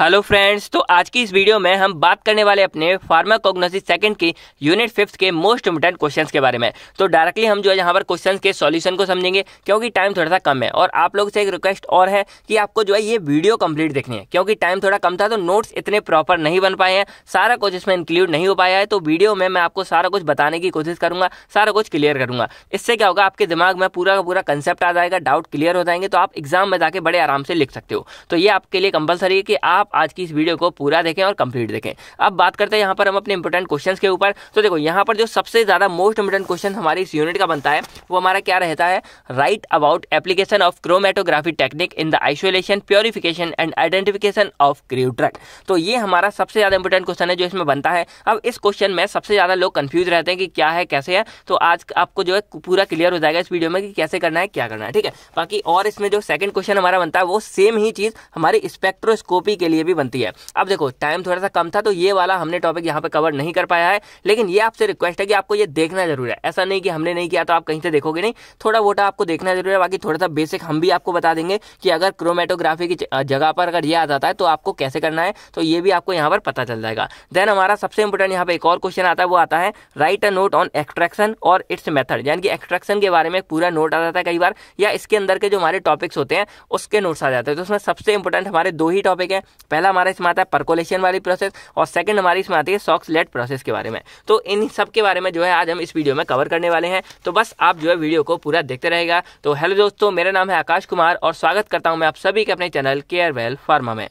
hello friends तो आज की इस वीडियो में हम बात करने वाले अपने फार्माकोग्नोसिस सेकंड की यूनिट फिफ्थ के मोस्ट इंपोर्टेंट क्वेश्चंस के बारे में तो डायरेक्टली हम जो है यहाँ पर क्वेश्चंस के सॉल्यूशन को समझेंगे क्योंकि टाइम थोड़ा सा कम है और आप लोग से एक रिक्वेस्ट और है कि आपको जो है ये वीडियो कम्प्लीट देखनी है क्योंकि टाइम थोड़ा कम था तो नोट्स इतने प्रॉपर नहीं बन पाए हैं सारा कुछ इसमें इंक्लूड नहीं हो पाया है तो वीडियो में मैं आपको सारा कुछ बताने की कोशिश करूंगा सारा कुछ क्लियर करूंगा इससे क्या होगा आपके दिमाग में पूरा का पूरा कंसेप्ट आ जाएगा डाउट क्लियर हो जाएंगे तो आप एग्जाम में जाके बड़े आराम से लिख सकते हो तो ये आपके लिए कंपलसरी है कि आप आज की इस वीडियो को पूरा देखें और कंप्लीट देखें अब बात करते हैं यहाँ पर हम अपने इंपॉर्टेंट क्वेश्चन के ऊपर तो देखो यहाँ पर जो सबसे ज़्यादा मोस्ट इंपॉर्टेंट क्वेश्चन हमारे इस यूनिट का बनता है वो हमारा क्या रहता है write about application of chromatography technique in the isolation purification and identification of crude drug तो ये हमारा सबसे ज़्यादा इंपॉर्टेंट क्वेश्चन है जो इसमें बनता है अब इस क्वेश्चन में सबसे ज़्यादा लोग कंफ्यूज रहते हैं कि क्या है कैसे है तो आज आपको जो है पूरा क्लियर हो जाएगा इस वीडियो में कि कैसे करना है क्या करना है ठीक है बाकी और इसमें जो सेकंड क्वेश्चन हमारा बनता है वो सेम ही चीज़ हमारी स्पेक्ट्रोस्कोपी के लिए लिए भी बनती है अब देखो टाइम थोड़ा सा कम था तो ये वाला हमने टॉपिक यहाँ पे कवर नहीं कर पाया है लेकिन ये आपसे रिक्वेस्ट है कि आपको ये देखना जरूर है ऐसा नहीं कि हमने नहीं किया तो आप कहीं से देखोगे नहीं थोड़ा वोटा आपको देखना जरूर है बाकी थोड़ा सा बेसिक हम भी आपको बता देंगे कि अगर क्रोमेटोग्राफी की जगह पर अगर ये आ जाता है तो आपको कैसे करना है तो ये भी आपको यहाँ पर पता चल जाएगा देन हमारा सबसे इंपॉर्टेंट यहाँ पर एक और क्वेश्चन आता है वो आता है write a note on extraction और इट्स मेथड यानी कि एक्सट्रैक्शन के बारे में पूरा नोट आ जाता है कई बार या इसके अंदर के जो हमारे टॉपिक्स होते हैं उसके नोट्स आ जाते हैं तो उसमें सबसे इंपॉर्टेंट हमारे दो ही टॉपिक हैं पहला हमारा इसमें आता है परकोलेशन वाली प्रोसेस और सेकंड हमारी इसमें आती है सॉक्स लेट प्रोसेस के बारे में तो इन सब के बारे में जो है आज हम इस वीडियो में कवर करने वाले हैं तो बस आप जो है वीडियो को पूरा देखते रहेगा तो हेलो दोस्तों मेरा नाम है आकाश कुमार और स्वागत करता हूँ मैं आप सभी के अपने चैनल केयर वेल फार्मा में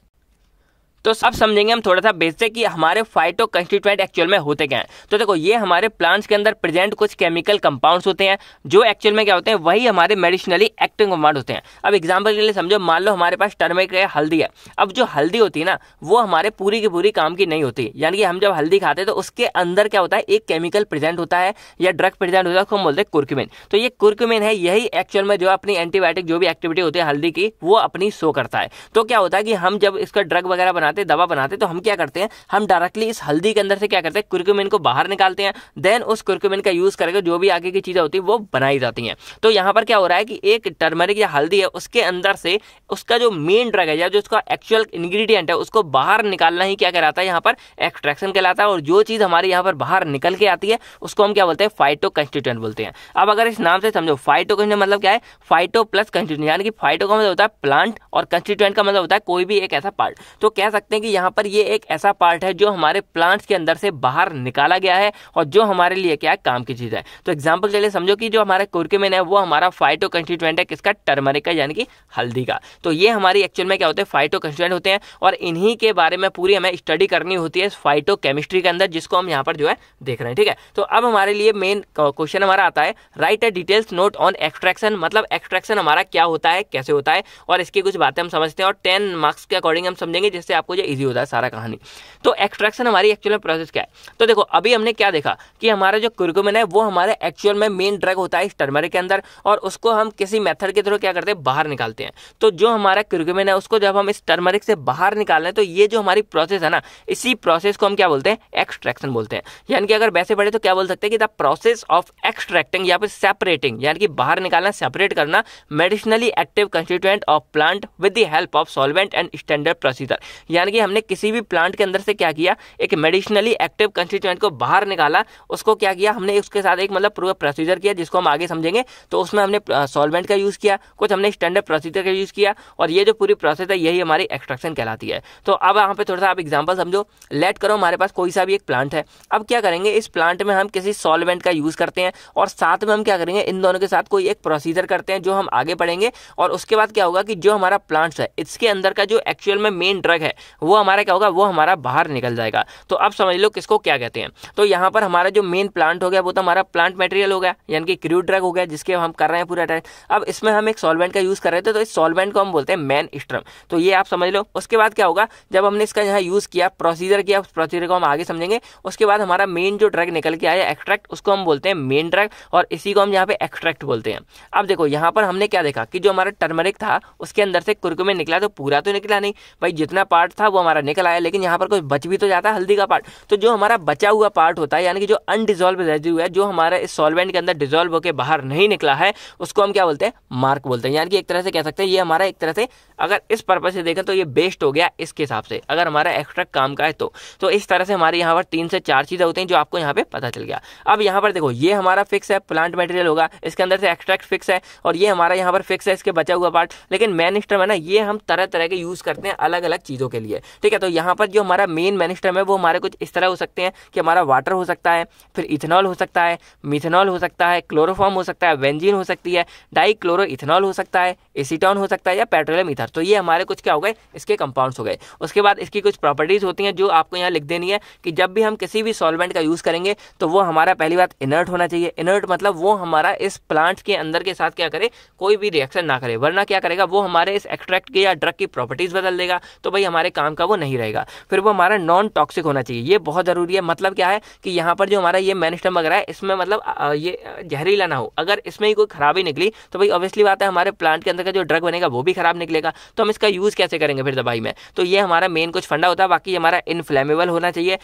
तो अब समझेंगे हम थोड़ा सा बेसिक कि हमारे फाइटो कंस्टिट्यूएंट एक्चुअल में होते क्या हैं तो देखो ये हमारे प्लांट्स के अंदर प्रेजेंट कुछ केमिकल कंपाउंड्स होते हैं जो एक्चुअल में क्या होते हैं वही हमारे मेडिसिनली एक्टिंग कंपाउंड होते हैं अब एग्जाम्पल के लिए समझो मान लो हमारे पास टर्मिक है हल्दी है अब जो हल्दी होती है ना वो हमारे पूरी की पूरी काम की नहीं होती यानी कि हम जब हल्दी खाते हैं तो उसके अंदर क्या होता है एक केमिकल प्रेजेंट होता है या ड्रग प्रेजेंट होता है उसको हम बोलते हैं कुर्कमेन तो ये कुर्कमेन है यही एक्चुअल में जो अपनी एंटीबायोटिक जो भी एक्टिविटी होती है हल्दी की वो अपनी शो करता है तो क्या होता है कि हम जब इसका ड्रग वगैरह बना बनाते हैं दवा बनाते हैं तो हम क्या करते हैं हम डायरेक्टली इस हल्दी के अंदर से क्या करते हैं कुर्कुमिन को बाहर निकालते हैं देन उस कुर्कुमिन का यूज़ करके जो भी आगे की चीज़ें होती है वो बनाई जाती हैं तो यहाँ पर क्या हो रहा है कि एक टर्मरिक या हल्दी है उसके अंदर से उसका जो मेन ड्रग है या जो उसका एक्चुअल इंग्रेडिएंट है उसको बाहर निकालना ही क्या कहलाता है यहाँ पर एक्सट्रैक्शन कहलाता है और जो चीज़ हमारे यहाँ पर बाहर निकल के आती है उसको हम क्या बोलते हैं फाइटो कंस्टिट्यूएंट बोलते हैं अब अगर इस नाम से समझो फाइटो कंस्टिट्यूएंट मतलब क्या है फाइटो प्लस कंस्टिट्यूएंट यानी कि फाइटो का मतलब होता है प्लांट और कंस्टिट्यूएंट का मतलब होता है कोई भी एक ऐसा पार्ट तो कह सकते सकते हैं कि यहाँ पर ये एक ऐसा पार्ट है जो हमारे प्लांट्स के अंदर से बाहर निकाला गया है और जो हमारे लिए क्या है काम की चीज़ है तो एग्जाम्पल चलिए समझो कि जो हमारा कुरकेमेन है वो हमारा फाइटो कंस्टिट्यूएंट है किसका टर्मरिक का यानी कि हल्दी का तो ये हमारी एक्चुअल में क्या होते हैं फाइटो कंस्टिट्यूएंट होते हैं और इन्हीं के बारे में पूरी हमें स्टडी करनी होती है फाइटो केमिस्ट्री के अंदर जिसको हम यहाँ पर जो है देख रहे हैं ठीक है तो अब हमारे लिए मेन क्वेश्चन हमारा आता है write a details note on extraction मतलब एक्सट्रैक्शन हमारा क्या होता है कैसे होता है और इसकी कुछ बातें हम समझते हैं और टेन मार्क्स के अकॉर्डिंग हम समझेंगे जिससे आपको आपको जो ईजी होता है सारा कहानी तो एक्सट्रैक्शन हमारी एक्चुअल में प्रोसेस क्या है तो देखो अभी हमने क्या देखा कि हमारा जो कुरकुमिन है वो हमारे एक्चुअल में मेन ड्रग होता है इस टर्मरिक के अंदर और उसको हम किसी मेथड के थ्रू क्या करते हैं बाहर निकालते हैं तो जो हमारा कुरकुमिन है उसको जब हम इस टर्मरिक से बाहर निकाल निकालें तो ये जो हमारी प्रोसेस है ना इसी प्रोसेस को हम क्या बोलते हैं एक्सट्रैक्शन बोलते हैं यानी कि अगर वैसे पढ़े तो क्या बोल सकते हैं कि द प्रोसेस ऑफ एक्सट्रैक्टिंग या फिर सेपरेटिंग यानी कि बाहर निकालना सेपरेट करना medicinally active constituent of plant with the help of solvent and standard procedure यानी कि हमने किसी भी प्लांट के अंदर से क्या किया एक मेडिसिनली एक्टिव कंस्टिट्यूएंट को बाहर निकाला उसको क्या किया हमने उसके साथ एक मतलब पूरा प्रोसीजर किया जिसको हम आगे समझेंगे तो उसमें हमने सॉल्वेंट का यूज़ किया कुछ हमने स्टैंडर्ड प्रोसीजर का यूज़ किया और ये जो पूरी प्रोसेस है यही हमारी एक्सट्रैक्शन कहलाती है तो अब यहाँ पर थोड़ा सा आप एग्जाम्पल समझो लेट करो हमारे पास कोई सा भी एक प्लांट है अब क्या करेंगे इस प्लांट में हम किसी सॉल्वेंट का यूज़ करते हैं और साथ में हम क्या करेंगे इन दोनों के साथ कोई एक प्रोसीजर करते हैं जो हम आगे पढ़ेंगे और उसके बाद क्या होगा कि जो हमारा प्लांट्स है इसके अंदर का जो एक्चुअल में मेन ड्रग है वो हमारा क्या होगा वो हमारा बाहर निकल जाएगा तो अब समझ लो किसको क्या कहते हैं तो यहाँ पर हमारा जो मेन प्लांट हो गया वो तो हमारा प्लांट मटेरियल हो गया यानी कि क्रूड ड्रग हो गया जिसके हम कर रहे हैं पूरा टाइम अब इसमें हम एक सॉल्वेंट का यूज़ कर रहे थे तो इस सॉल्वेंट को हम बोलते हैं मैन स्ट्रम तो ये आप समझ लो उसके बाद क्या होगा जब हमने इसका यहाँ यूज़ किया प्रोसीजर किया उस प्रोसीजर को हम आगे समझेंगे उसके बाद हमारा मेन जो ड्रग निकल के आया एक्सट्रैक्ट उसको हम बोलते हैं मेन ड्रग और इसी को हम यहाँ पे एक्सट्रैक्ट बोलते हैं अब देखो यहाँ पर हमने क्या देखा कि जो हमारा टर्मरिक था उसके अंदर से कुरकुमे निकला तो पूरा तो निकला नहीं भाई जितना पार्ट था वो हमारा निकल आया लेकिन यहाँ पर कुछ बच भी तो जाता है हल्दी का पार्ट तो जो हमारा बचा हुआ पार्ट होता है यानी कि जो अनडिजोल्व रेजिड्यू है जो हमारे इस सॉल्वेंट के अंदर डिजोल्व होकर बाहर नहीं निकला है उसको हम क्या बोलते हैं मार्क बोलते हैं यानी कि एक तरह से कह सकते हैं ये हमारा एक तरह से अगर इस पर्पज से देखें तो ये बेस्ट हो गया इसके हिसाब से अगर हमारा एक्स्ट्रा काम का है तो, तो इस तरह से हमारे यहाँ पर तीन से चार चीज़ें होती हैं जो आपको यहाँ पे पता चल गया अब यहाँ पर देखो ये हमारा फिक्स है प्लांट मटेरियल होगा इसके अंदर से एक्स्ट्रैक्ट फिक्स है और ये हमारा यहाँ पर फिक्स है इसके बचा हुआ पार्ट लेकिन मेन स्टम है ना ये हम तरह तरह के यूज़ करते हैं अलग अलग चीज़ों के लिए लिए ठीक है तो यहाँ पर जो हमारा मेन मैनिस्ट्रम है वो हमारे कुछ इस तरह हो सकते हैं कि हमारा वाटर हो सकता है फिर इथेनॉल हो सकता है मिथेनॉल हो सकता है क्लोरोफॉर्म हो सकता है वेंजिन हो सकती है डाईक्लोरो इथेनॉल हो सकता है एसीटॉन हो सकता है या पेट्रोलियम इथर तो ये हमारे कुछ क्या हो गए इसके कंपाउंड्स हो गए उसके बाद इसकी कुछ प्रॉपर्टीज़ होती हैं जो आपको यहाँ लिख देनी है कि जब भी हम किसी भी सॉल्वेंट का यूज़ करेंगे तो वो हमारा पहली बात इनर्ट होना चाहिए इनर्ट मतलब वो हमारा इस प्लांट के अंदर के साथ क्या करे कोई भी रिएक्शन ना करे वरना क्या करेगा वो हमारे इस एक्सट्रैक्ट के या ड्रग की प्रॉपर्टीज़ बदल देगा तो भाई हमारे हमारे काम का वो नहीं रहेगा फिर वो हमारा नॉन टॉक्सिक होना चाहिए ये बहुत ज़रूरी है मतलब क्या है कि यहाँ पर जो हमारा ये मैनिस्टम वगैरह है इसमें मतलब ये जहरीला ना हो अगर इसमें ही कोई खराबी निकली तो भाई ऑब्वियसली बात है हमारे प्लांट के अंदर का जो ड्रग बनेगा वो भी खराब निकलेगा तो हम इसका यूज़ कैसे करेंगे फिर दवाई में तो ये हमारा मेन कुछ फंडा होता है बाकी हमारा इनफ्लेमेबल होना चाहिए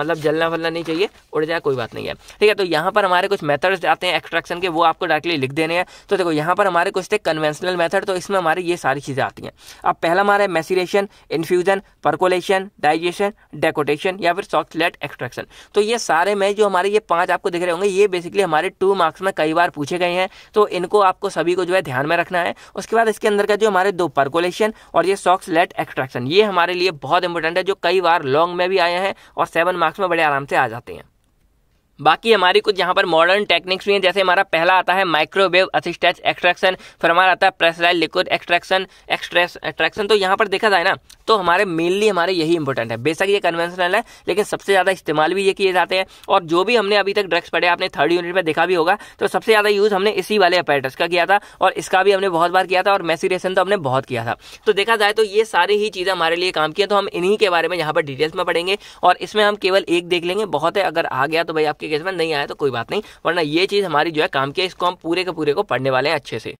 मतलब जलना फलना नहीं चाहिए उड़ जाए कोई बात नहीं है ठीक है तो यहाँ पर हमारे कुछ मेथड्स आते हैं एक्सट्रैक्शन के वो आपको डायरेक्टली लिख देने हैं तो देखो यहाँ पर हमारे कुछ थे कन्वेंशनल मेथड तो इसमें हमारे ये सारी चीज़ें आती हैं अब पहला हमारा है maceration infusion metabolism percolation digestion decoction या फिर सॉक्सलेट एक्सट्रैक्शन तो ये सारे में जो हमारे ये पांच आपको दिख रहे होंगे ये बेसिकली हमारे टू मार्क्स में कई बार पूछे गए हैं तो इनको आपको सभी को जो है ध्यान में रखना है उसके बाद इसके अंदर का जो हमारे दो परकोलेशन और ये सॉक्सलेट एक्सट्रैक्शन ये हमारे लिए बहुत इंपॉर्टेंट है जो कई बार लॉन्ग में भी आए हैं और सेवन मार्क्स में बड़े आराम से आ जाते हैं बाकी हमारी कुछ यहाँ पर मॉडर्न टेक्निक्स भी हैं जैसे हमारा पहला आता है माइक्रोवेव असिस्टेंस एक्सट्रैक्शन फिर हमारा आता है प्रेसराइल लिक्विड एक्सट्रैक्शन एक्सट्रेस एक्ट्रैक्शन तो यहाँ पर देखा जाए ना तो हमारे मेनली हमारे यही इंपॉर्टेंट है बेशक ये कन्वेंशनल है लेकिन सबसे ज़्यादा इस्तेमाल भी ये किए जाते हैं और जो भी हमने अभी तक ड्रग्स पढ़े आपने थर्ड यूनिट में देखा भी होगा तो सबसे ज़्यादा यूज़ हमने इसी वाले अपेटस का किया था और इसका भी हमने बहुत बार किया था और मैसीरेशन तो हमने बहुत किया था तो देखा जाए तो ये सारी ही चीज़ें हमारे लिए काम की तो हम इन्हीं के बारे में यहाँ पर डिटेल्स में पढ़ेंगे और इसमें हम केवल एक देख लेंगे बहुत है अगर आ गया तो भाई आप आपके केस में नहीं आया तो कोई बात नहीं वरना ये चीज़ हमारी जो है काम की है इसको हम पूरे के पूरे को पढ़ने वाले हैं अच्छे से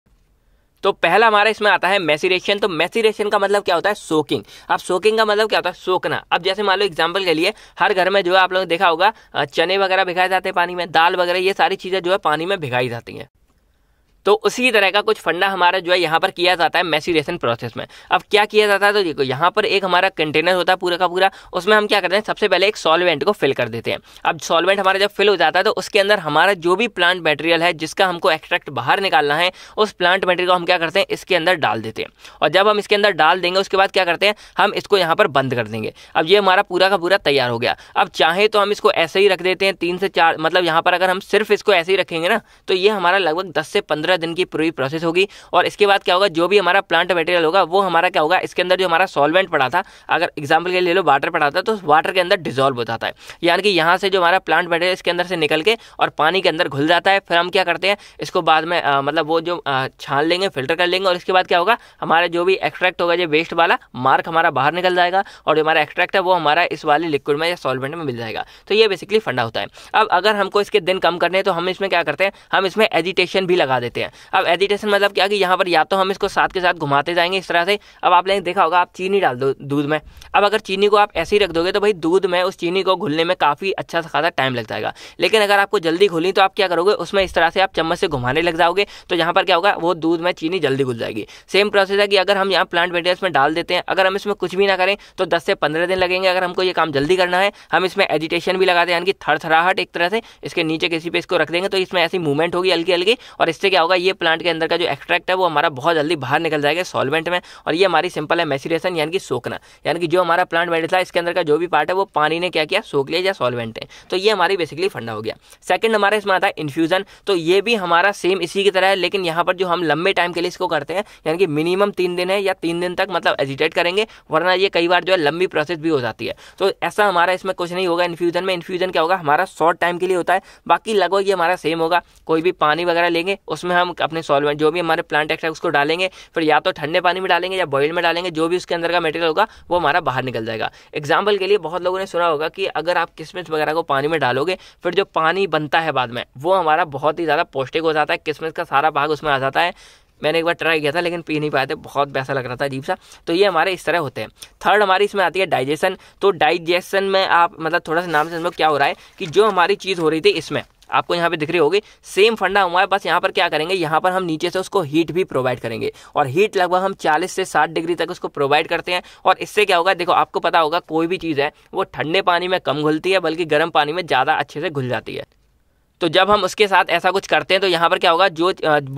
तो पहला हमारा इसमें आता है मैसीरेशन तो मैसीरेशन का मतलब क्या होता है सोकिंग अब सोकिंग का मतलब क्या होता है सोकना अब जैसे मान लो एग्जाम्पल के लिए हर घर में जो है आप लोगों ने देखा होगा चने वगैरह भिगाए जाते हैं पानी में दाल वगैरह ये सारी चीज़ें जो है पानी में भिगाई जाती हैं तो उसी तरह का कुछ फंडा हमारा जो है यहाँ पर किया जाता है मैसीडेशन प्रोसेस में अब क्या किया जाता है तो देखो यहाँ पर एक हमारा कंटेनर होता है पूरा का पूरा उसमें हम क्या करते हैं सबसे पहले एक सॉल्वेंट को फिल कर देते हैं अब सॉल्वेंट हमारा जब फिल हो जाता है तो उसके अंदर हमारा जो भी प्लांट मटेरियल है जिसका हमको एक्सट्रैक्ट बाहर निकालना है उस प्लांट मटेरियल को हम क्या करते हैं इसके अंदर डाल देते हैं और जब हम इसके अंदर डाल देंगे उसके बाद क्या करते हैं हम इसको यहाँ पर बंद कर देंगे अब ये हमारा पूरा का पूरा तैयार हो गया अब चाहे तो हम इसको ऐसे ही रख देते हैं तीन से चार मतलब यहाँ पर अगर हम सिर्फ इसको ऐसे ही रखेंगे ना तो ये हमारा लगभग दस से पंद्रह पंद्रह दिन की पूरी प्रोसेस होगी और इसके बाद क्या होगा जो भी हमारा प्लांट मटेरियल होगा वो हमारा क्या होगा इसके अंदर जो हमारा सॉल्वेंट पड़ा था अगर एग्जाम्पल के लिए ले लो वाटर पड़ा था तो वाटर के अंदर डिजोल्व हो जाता है यानी कि यहाँ से जो हमारा प्लांट मटेरियल इसके अंदर से निकल के और पानी के अंदर घुल जाता है फिर हम क्या करते हैं इसको बाद में मतलब वो जो छान लेंगे फिल्टर कर लेंगे और इसके बाद क्या होगा हमारा जो भी एक्सट्रैक्ट होगा जो वेस्ट वाला मार्क हमारा बाहर निकल जाएगा और जो हमारा एक्सट्रैक्ट है वो हमारा इस वाले लिक्विड में या सॉल्वेंट में मिल जाएगा तो ये बेसिकली फंडा होता है अब अगर हमको इसके दिन कम करने हैं तो हम इसमें क्या करते हैं हम इसमें एजिटेशन भी लगा देते हैं हैं अब एजिटेशन मतलब क्या कि यहाँ पर या तो हम इसको साथ के साथ घुमाते जाएंगे इस तरह से अब आपने देखा होगा आप चीनी डाल दो दूध में अब अगर चीनी को आप ऐसे ही रख दोगे तो भाई दूध में उस चीनी को घुलने में काफ़ी अच्छा खासा टाइम लग जाएगा लेकिन अगर आपको जल्दी घुली तो आप क्या करोगे उसमें इस तरह से आप चम्मच से घुमाने लग जाओगे तो यहाँ पर क्या होगा वो दूध में चीनी जल्दी घुल जाएगी सेम प्रोसेस है कि अगर हम यहाँ प्लांट मेटेरियल्स में डाल देते हैं अगर हम इसमें कुछ भी ना करें तो दस से पंद्रह दिन लगेंगे अगर हमको ये काम जल्दी करना है हम इसमें एजिटेशन भी लगाते हैं यानी कि थर एक तरह से इसके नीचे किसी पे इसको रख देंगे तो इसमें ऐसी मूवमेंट होगी हल्की हल्की और इससे क्या होगा होगा ये प्लांट के अंदर का जो एक्सट्रैक्ट है वो हमारा बहुत जल्दी बाहर निकल जाएगा सॉल्वेंट में और ये हमारी सिंपल है मेसीरेशन यानी कि सोखना यानी कि जो हमारा प्लांट बैठे था इसके अंदर का जो भी पार्ट है वो पानी ने क्या किया सोख लिया या सॉल्वेंट है तो ये हमारी बेसिकली फंडा हो गया सेकंड हमारा इसमें आता है इन्फ्यूजन तो ये भी हमारा सेम इसी की तरह है लेकिन यहाँ पर जो हम लंबे टाइम के लिए इसको करते हैं यानी कि मिनिमम तीन दिन है या तीन दिन तक मतलब एजिटेट करेंगे वरना ये कई बार जो है लंबी प्रोसेस भी हो जाती है तो ऐसा हमारा इसमें कुछ नहीं होगा इन्फ्यूजन में इन्फ्यूजन क्या होगा हमारा शॉर्ट टाइम के लिए होता है बाकी लगभग ये हमारा सेम होगा कोई भी पानी वगैरह लेंगे उसमें हम हम अपने सॉल्वेंट जो भी हमारे प्लांट एक्ट उसको डालेंगे फिर या तो ठंडे पानी में डालेंगे या बॉयल में डालेंगे जो भी उसके अंदर का मटेरियल होगा वो हमारा बाहर निकल जाएगा एग्जाम्पल के लिए बहुत लोगों ने सुना होगा कि अगर आप किशमिश वगैरह को पानी में डालोगे फिर जो पानी बनता है बाद में वो हमारा बहुत ही ज़्यादा पौष्टिक हो जाता है किशमिश का सारा भाग उसमें आ जाता है मैंने एक बार ट्राई किया था लेकिन पी नहीं पाए थे बहुत पैसा लग रहा था अजीब सा तो ये हमारे इस तरह होते हैं थर्ड हमारी इसमें आती है डाइजेशन तो डाइजेशन में आप मतलब थोड़ा सा नाम से समझो क्या हो रहा है कि जो हमारी चीज़ हो रही थी इसमें आपको यहाँ पे दिख रही होगी सेम फंडा हुआ है बस यहाँ पर क्या करेंगे यहाँ पर हम नीचे से उसको हीट भी प्रोवाइड करेंगे और हीट लगभग हम चालीस से 60 डिग्री तक उसको प्रोवाइड करते हैं और इससे क्या होगा देखो आपको पता होगा कोई भी चीज़ है वो ठंडे पानी में कम घुलती है बल्कि गर्म पानी में ज़्यादा अच्छे से घुल जाती है तो जब हम उसके साथ ऐसा कुछ करते हैं तो यहाँ पर क्या होगा जो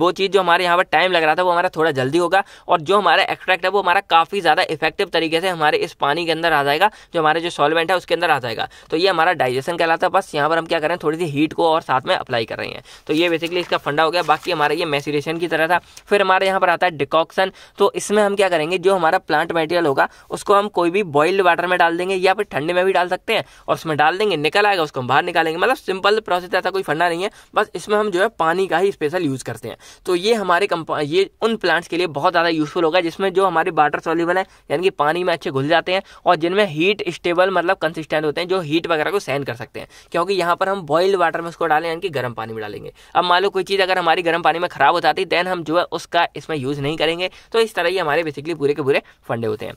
वो चीज़ जो हमारे यहाँ पर टाइम लग रहा था वो हमारा थोड़ा जल्दी होगा और जो हमारा एक्सट्रैक्ट है वो हमारा काफ़ी ज़्यादा इफेक्टिव तरीके से हमारे इस पानी के अंदर आ जाएगा जो हमारे जो सॉलवेंट है उसके अंदर आ जाएगा तो ये हमारा डाइजेशन कहलाता है बस यहाँ पर हम क्या करें थोड़ी सी हीट को और साथ में अप्लाई कर रहे हैं तो ये बेसिकली इसका फंडा हो गया बाकी हमारा ये मैसीरेशन की तरह था फिर हमारे यहाँ पर आता है डिकॉक्सन तो इसमें हम क्या करेंगे जो हमारा प्लांट मटेरियल होगा उसको हम कोई भी बॉइल्ड वाटर में डाल देंगे या फिर ठंडे में भी डाल सकते हैं और उसमें डाल देंगे निकल आएगा उसको हम बाहर निकालेंगे मतलब सिंपल प्रोसेस ऐसा कोई भरना नहीं है बस इसमें हम जो है पानी का ही स्पेशल यूज़ करते हैं तो ये हमारे कंपा ये उन प्लांट्स के लिए बहुत ज़्यादा यूज़फुल होगा जिसमें जो हमारे वाटर सोल्यूबल है यानी कि पानी में अच्छे घुल जाते हैं और जिनमें हीट स्टेबल मतलब कंसिस्टेंट होते हैं जो हीट वगैरह को सहन कर सकते हैं क्योंकि यहाँ पर हम बॉइल्ड वाटर में उसको डालें यानी कि गर्म पानी में डालेंगे अब मान लो कोई चीज़ अगर हमारी गर्म पानी में ख़राब हो जाती है देन हम जो है उसका इसमें यूज़ नहीं करेंगे तो इस तरह ही हमारे बेसिकली पूरे के पूरे फंडे होते हैं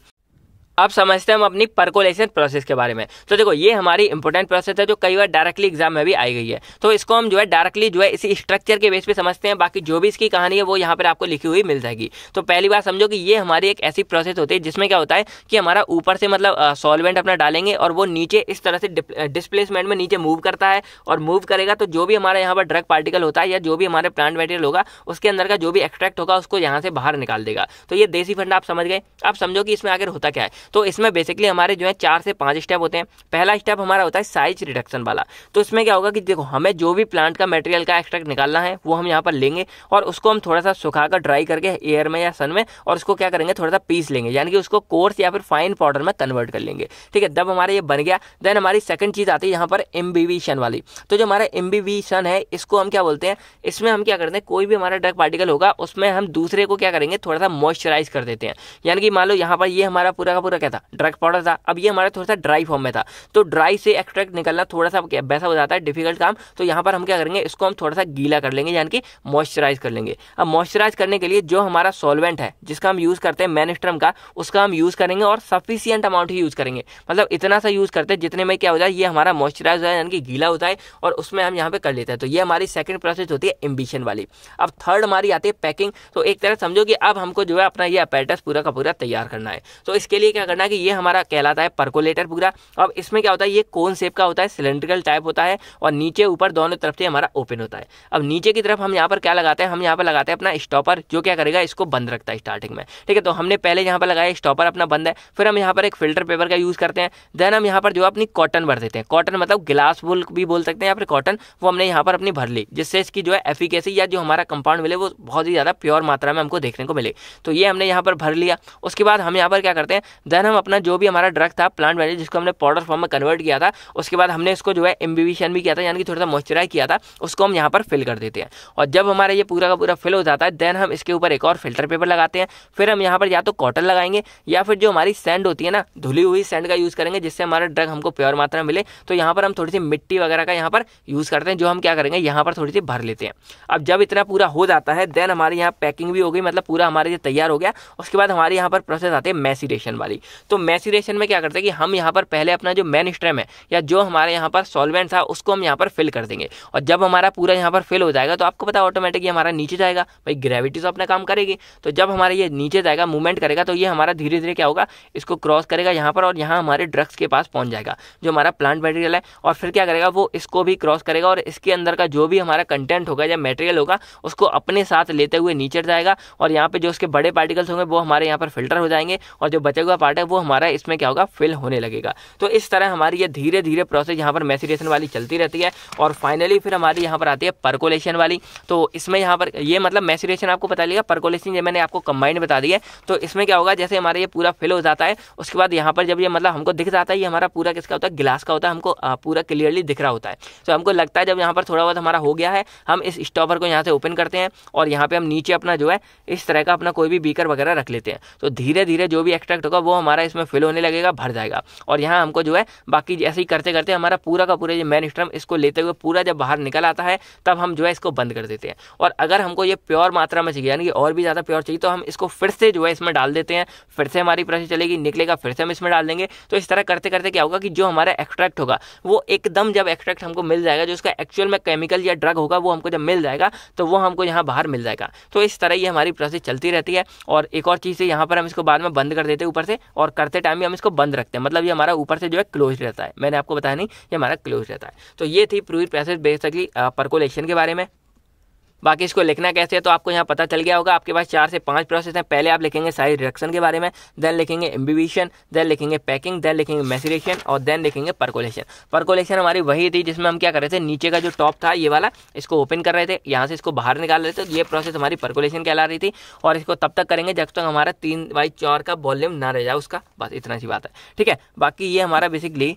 अब समझते हैं हम अपनी परकोलेशन प्रोसेस के बारे में तो देखो ये हमारी इंपॉर्टेंट प्रोसेस है जो कई बार डायरेक्टली एग्जाम में भी आई गई है तो इसको हम जो है डायरेक्टली जो है इसी स्ट्रक्चर के बेस पे समझते हैं बाकी जो भी इसकी कहानी है वो यहाँ पर आपको लिखी हुई मिल जाएगी तो पहली बार समझो कि ये हमारी एक ऐसी प्रोसेस होती है जिसमें क्या होता है कि हमारा ऊपर से मतलब सॉल्वेंट अपना डालेंगे और वो नीचे इस तरह से डिस्प्लेसमेंट में नीचे मूव करता है और मूव करेगा तो जो भी हमारा यहाँ पर ड्रग पार्टिकल होता है या जो भी हमारे प्लांट मटेरियल होगा उसके अंदर का जो भी एक्सट्रैक्ट होगा उसको यहाँ से बाहर निकाल देगा तो ये देसी फंड आप समझ गए आप समझो कि इसमें आखिर होता क्या है तो इसमें बेसिकली हमारे जो है चार से पाँच स्टेप होते हैं पहला स्टेप हमारा होता है साइज रिडक्शन वाला तो इसमें क्या होगा कि देखो हमें जो भी प्लांट का मटेरियल का एक्सट्रैक्ट निकालना है वो हम यहाँ पर लेंगे और उसको हम थोड़ा सा सुखाकर ड्राई करके एयर में या सन में और उसको क्या करेंगे थोड़ा सा पीस लेंगे यानी कि उसको कोर्स या फिर फाइन पाउडर में कन्वर्ट कर लेंगे ठीक है जब हमारा ये बन गया देन हमारी सेकंड चीज़ आती है यहाँ पर एम्बिविशन वाली तो जो हमारा एम्बिविशन है इसको हम क्या बोलते हैं इसमें हम क्या करते हैं कोई भी हमारा ड्रग पार्टिकल होगा उसमें हम दूसरे को क्या करेंगे थोड़ा सा मॉइस्चराइज कर देते हैं यानी कि मान लो यहाँ पर ये हमारा पूरा का पूरा का क्या था ड्रग पाउडर था अब ये हमारा थोड़ा सा ड्राई फॉर्म में था तो ड्राई से एक्सट्रैक्ट निकलना थोड़ा सा वैसा हो जाता है डिफिकल्ट काम तो यहाँ पर हम क्या करेंगे इसको हम थोड़ा सा गीला कर लेंगे यानी कि मॉइस्चराइज कर लेंगे अब मॉइस्चराइज करने के लिए जो हमारा सॉल्वेंट है जिसका हम यूज़ करते हैं मैनिस्ट्रम का उसका हम यूज़ करेंगे और सफिशियंट अमाउंट ही यूज़ करेंगे मतलब इतना सा यूज़ करते हैं जितने में क्या हो जाए ये हमारा मॉइस्चराइज है यानी कि गीला होता है और उसमें हम यहाँ पे कर लेते हैं तो ये हमारी सेकंड प्रोसेस होती है एम्बिशन वाली अब थर्ड हमारी आती है पैकिंग तो एक तरह समझो कि अब हमको जो है अपना ये अपैरेटस पूरा का पूरा तैयार करना है तो इसके लिए क्या करना है कि ये हमारा कहलाता है परकोलेटर पूरा अब इसमें क्या होता है ये कोन सेप का होता है सिलेंड्रिकल टाइप होता है और नीचे ऊपर दोनों तरफ से हमारा ओपन होता है अब नीचे की तरफ हम यहाँ पर क्या लगाते हैं हम यहाँ पर लगाते हैं अपना स्टॉपर जो क्या करेगा इसको बंद रखता है स्टार्टिंग में ठीक है तो हमने पहले यहाँ पर लगाया स्टॉपर अपना बंद है फिर हम यहाँ पर एक फिल्टर पेपर का यूज़ करते हैं देन हम यहाँ पर जो अपनी कॉटन भर देते हैं कॉटन मतलब ग्लास बोल भी बोल सकते हैं या फिर कॉटन वो हमने यहाँ पर अपनी भर ली जिससे इसकी जो है एफिकेसी या जो हमारा कंपाउंड मिले वो बहुत ही ज़्यादा प्योर मात्रा में हमको देखने को मिले तो ये हमने यहाँ पर भर लिया उसके बाद हम यहाँ पर क्या करते हैं देन हम अपना जो भी हमारा ड्रग था प्लांट वैल्यू जिसको हमने पाउडर फॉर्म में कन्वर्ट किया था उसके बाद हमने इसको जो है एम्बिविशन भी किया था यानी कि थोड़ा सा मॉइस्चराइज किया था उसको हम यहाँ पर फिल कर देते हैं और जब हमारा ये पूरा का पूरा फिल हो जाता है देन हम इसके ऊपर एक और फिल्टर पेपर लगाते हैं फिर हम यहाँ पर या तो कॉटन लगाएंगे या फिर जो हमारी सेंड होती है ना धुली हुई सेंड का यूज़ करेंगे जिससे हमारा ड्रग हमको प्योर मात्रा मिले तो यहाँ पर हम थोड़ी सी मिट्टी वगैरह का यहाँ पर यूज़ करते हैं जो हम क्या करेंगे यहाँ पर थोड़ी सी भर लेते हैं अब जब इतना पूरा हो जाता है देन हमारे यहाँ पैकिंग भी हो गई मतलब पूरा हमारे लिए तैयार हो गया उसके बाद हमारे यहाँ पर प्रोसेस आती है मैसीडेशन वाली वाली तो मैसीेशन में क्या करते हैं कि हम यहाँ पर पहले अपना जो मेन स्ट्रेम है या जो हमारे यहाँ पर सॉल्वेंट था उसको हम यहाँ पर फिल कर देंगे और जब हमारा पूरा यहाँ पर फिल हो जाएगा तो आपको पता है ऑटोमेटिकली हमारा नीचे जाएगा भाई ग्रेविटी तो अपना काम करेगी तो जब हमारा ये नीचे जाएगा मूवमेंट करेगा तो ये हमारा धीरे धीरे क्या होगा इसको क्रॉस करेगा यहाँ पर और यहाँ हमारे ड्रग्स के पास पहुँच जाएगा जो हमारा प्लांट मटेरियल है और फिर क्या करेगा वो इसको भी क्रॉस करेगा और इसके अंदर का जो भी हमारा कंटेंट होगा या मटेरियल होगा उसको अपने साथ लेते हुए नीचे जाएगा और यहाँ पे जो उसके बड़े पार्टिकल्स होंगे वो हमारे यहाँ पर फिल्टर हो जाएंगे और जो बचे हुआ पार्ट है वो हमारा इसमें क्या होगा फिल होने लगेगा तो इस तरह हमारी ये धीरे धीरे प्रोसेस यहाँ पर मैसीडेशन वाली चलती रहती है और फाइनली फिर हमारी यहाँ पर आती है परकोलेशन वाली तो इसमें यहाँ पर ये मतलब मैसीडेशन आपको बता लिया परकोलेशन ये मैंने आपको कंबाइंड बता दिया तो इसमें क्या होगा जैसे हमारा ये पूरा फिल हो जाता है उसके बाद यहाँ पर जब ये मतलब हमको दिख जाता है ये हमारा पूरा किसका होता है गिलास का होता है हमको पूरा क्लियरली दिख रहा होता है तो हमको लगता है जब यहाँ पर थोड़ा बहुत हमारा हो गया है हम इस स्टॉपर को यहाँ से ओपन करते हैं और यहाँ पर हम नीचे अपना जो है इस तरह का अपना कोई भी बीकर वगैरह रख लेते हैं तो धीरे धीरे जो भी एक्सट्रैक्ट होगा वो हमारा इसमें फिल होने लगेगा भर जाएगा और यहाँ हमको जो है बाकी ऐसे ही करते करते हमारा पूरा का पूरा ये मैन स्ट्रम इसको लेते हुए पूरा जब बाहर निकल आता है तब हम जो है इसको बंद कर देते हैं और अगर हमको ये प्योर मात्रा में चाहिए यानी कि और भी ज़्यादा प्योर चाहिए तो हम इसको फिर से जो है इसमें डाल देते हैं फिर से हमारी प्रेस चलेगी निकलेगा फिर से हम इसमें डाल देंगे तो इस तरह करते करते क्या होगा कि जो हमारा एक्सट्रैक्ट होगा वो एकदम जब एक्सट्रैक्ट हमको मिल जाएगा जो उसका एक्चुअल में केमिकल या ड्रग होगा वो हमको जब मिल जाएगा तो वो हमको यहाँ बाहर मिल जाएगा तो इस तरह ये हमारी प्रोसेस चलती रहती है और एक और चीज़ से यहाँ पर हम इसको बाद में बंद कर देते हैं ऊपर से और करते टाइम भी हम इसको बंद रखते हैं मतलब ये हमारा ऊपर से जो है क्लोज रहता है मैंने आपको बताया नहीं ये हमारा क्लोज रहता है तो ये थी प्रूर पैसेज बेसिकली परकोलेशन के बारे में बाकी इसको लिखना कैसे है तो आपको यहाँ पता चल गया होगा आपके पास चार से पाँच प्रोसेस हैं पहले आप लिखेंगे सारी रिडक्शन के बारे में देन लिखेंगे एम्बिविशन देन लिखेंगे पैकिंग देन लिखेंगे मैसुरेशन और देन लिखेंगे परकोलेशन परकोलेशन हमारी वही थी जिसमें हम क्या कर रहे थे नीचे का जो टॉप था ये वाला इसको ओपन कर रहे थे यहाँ से इसको बाहर निकाल रहे थे तो ये प्रोसेस हमारी परकोलेशन कहला रही थी और इसको तब तक करेंगे जब तक हमारा तीन बाई चार का वॉल्यूम ना रह जाए उसका बस इतना सी बात है ठीक है बाकी ये हमारा बेसिकली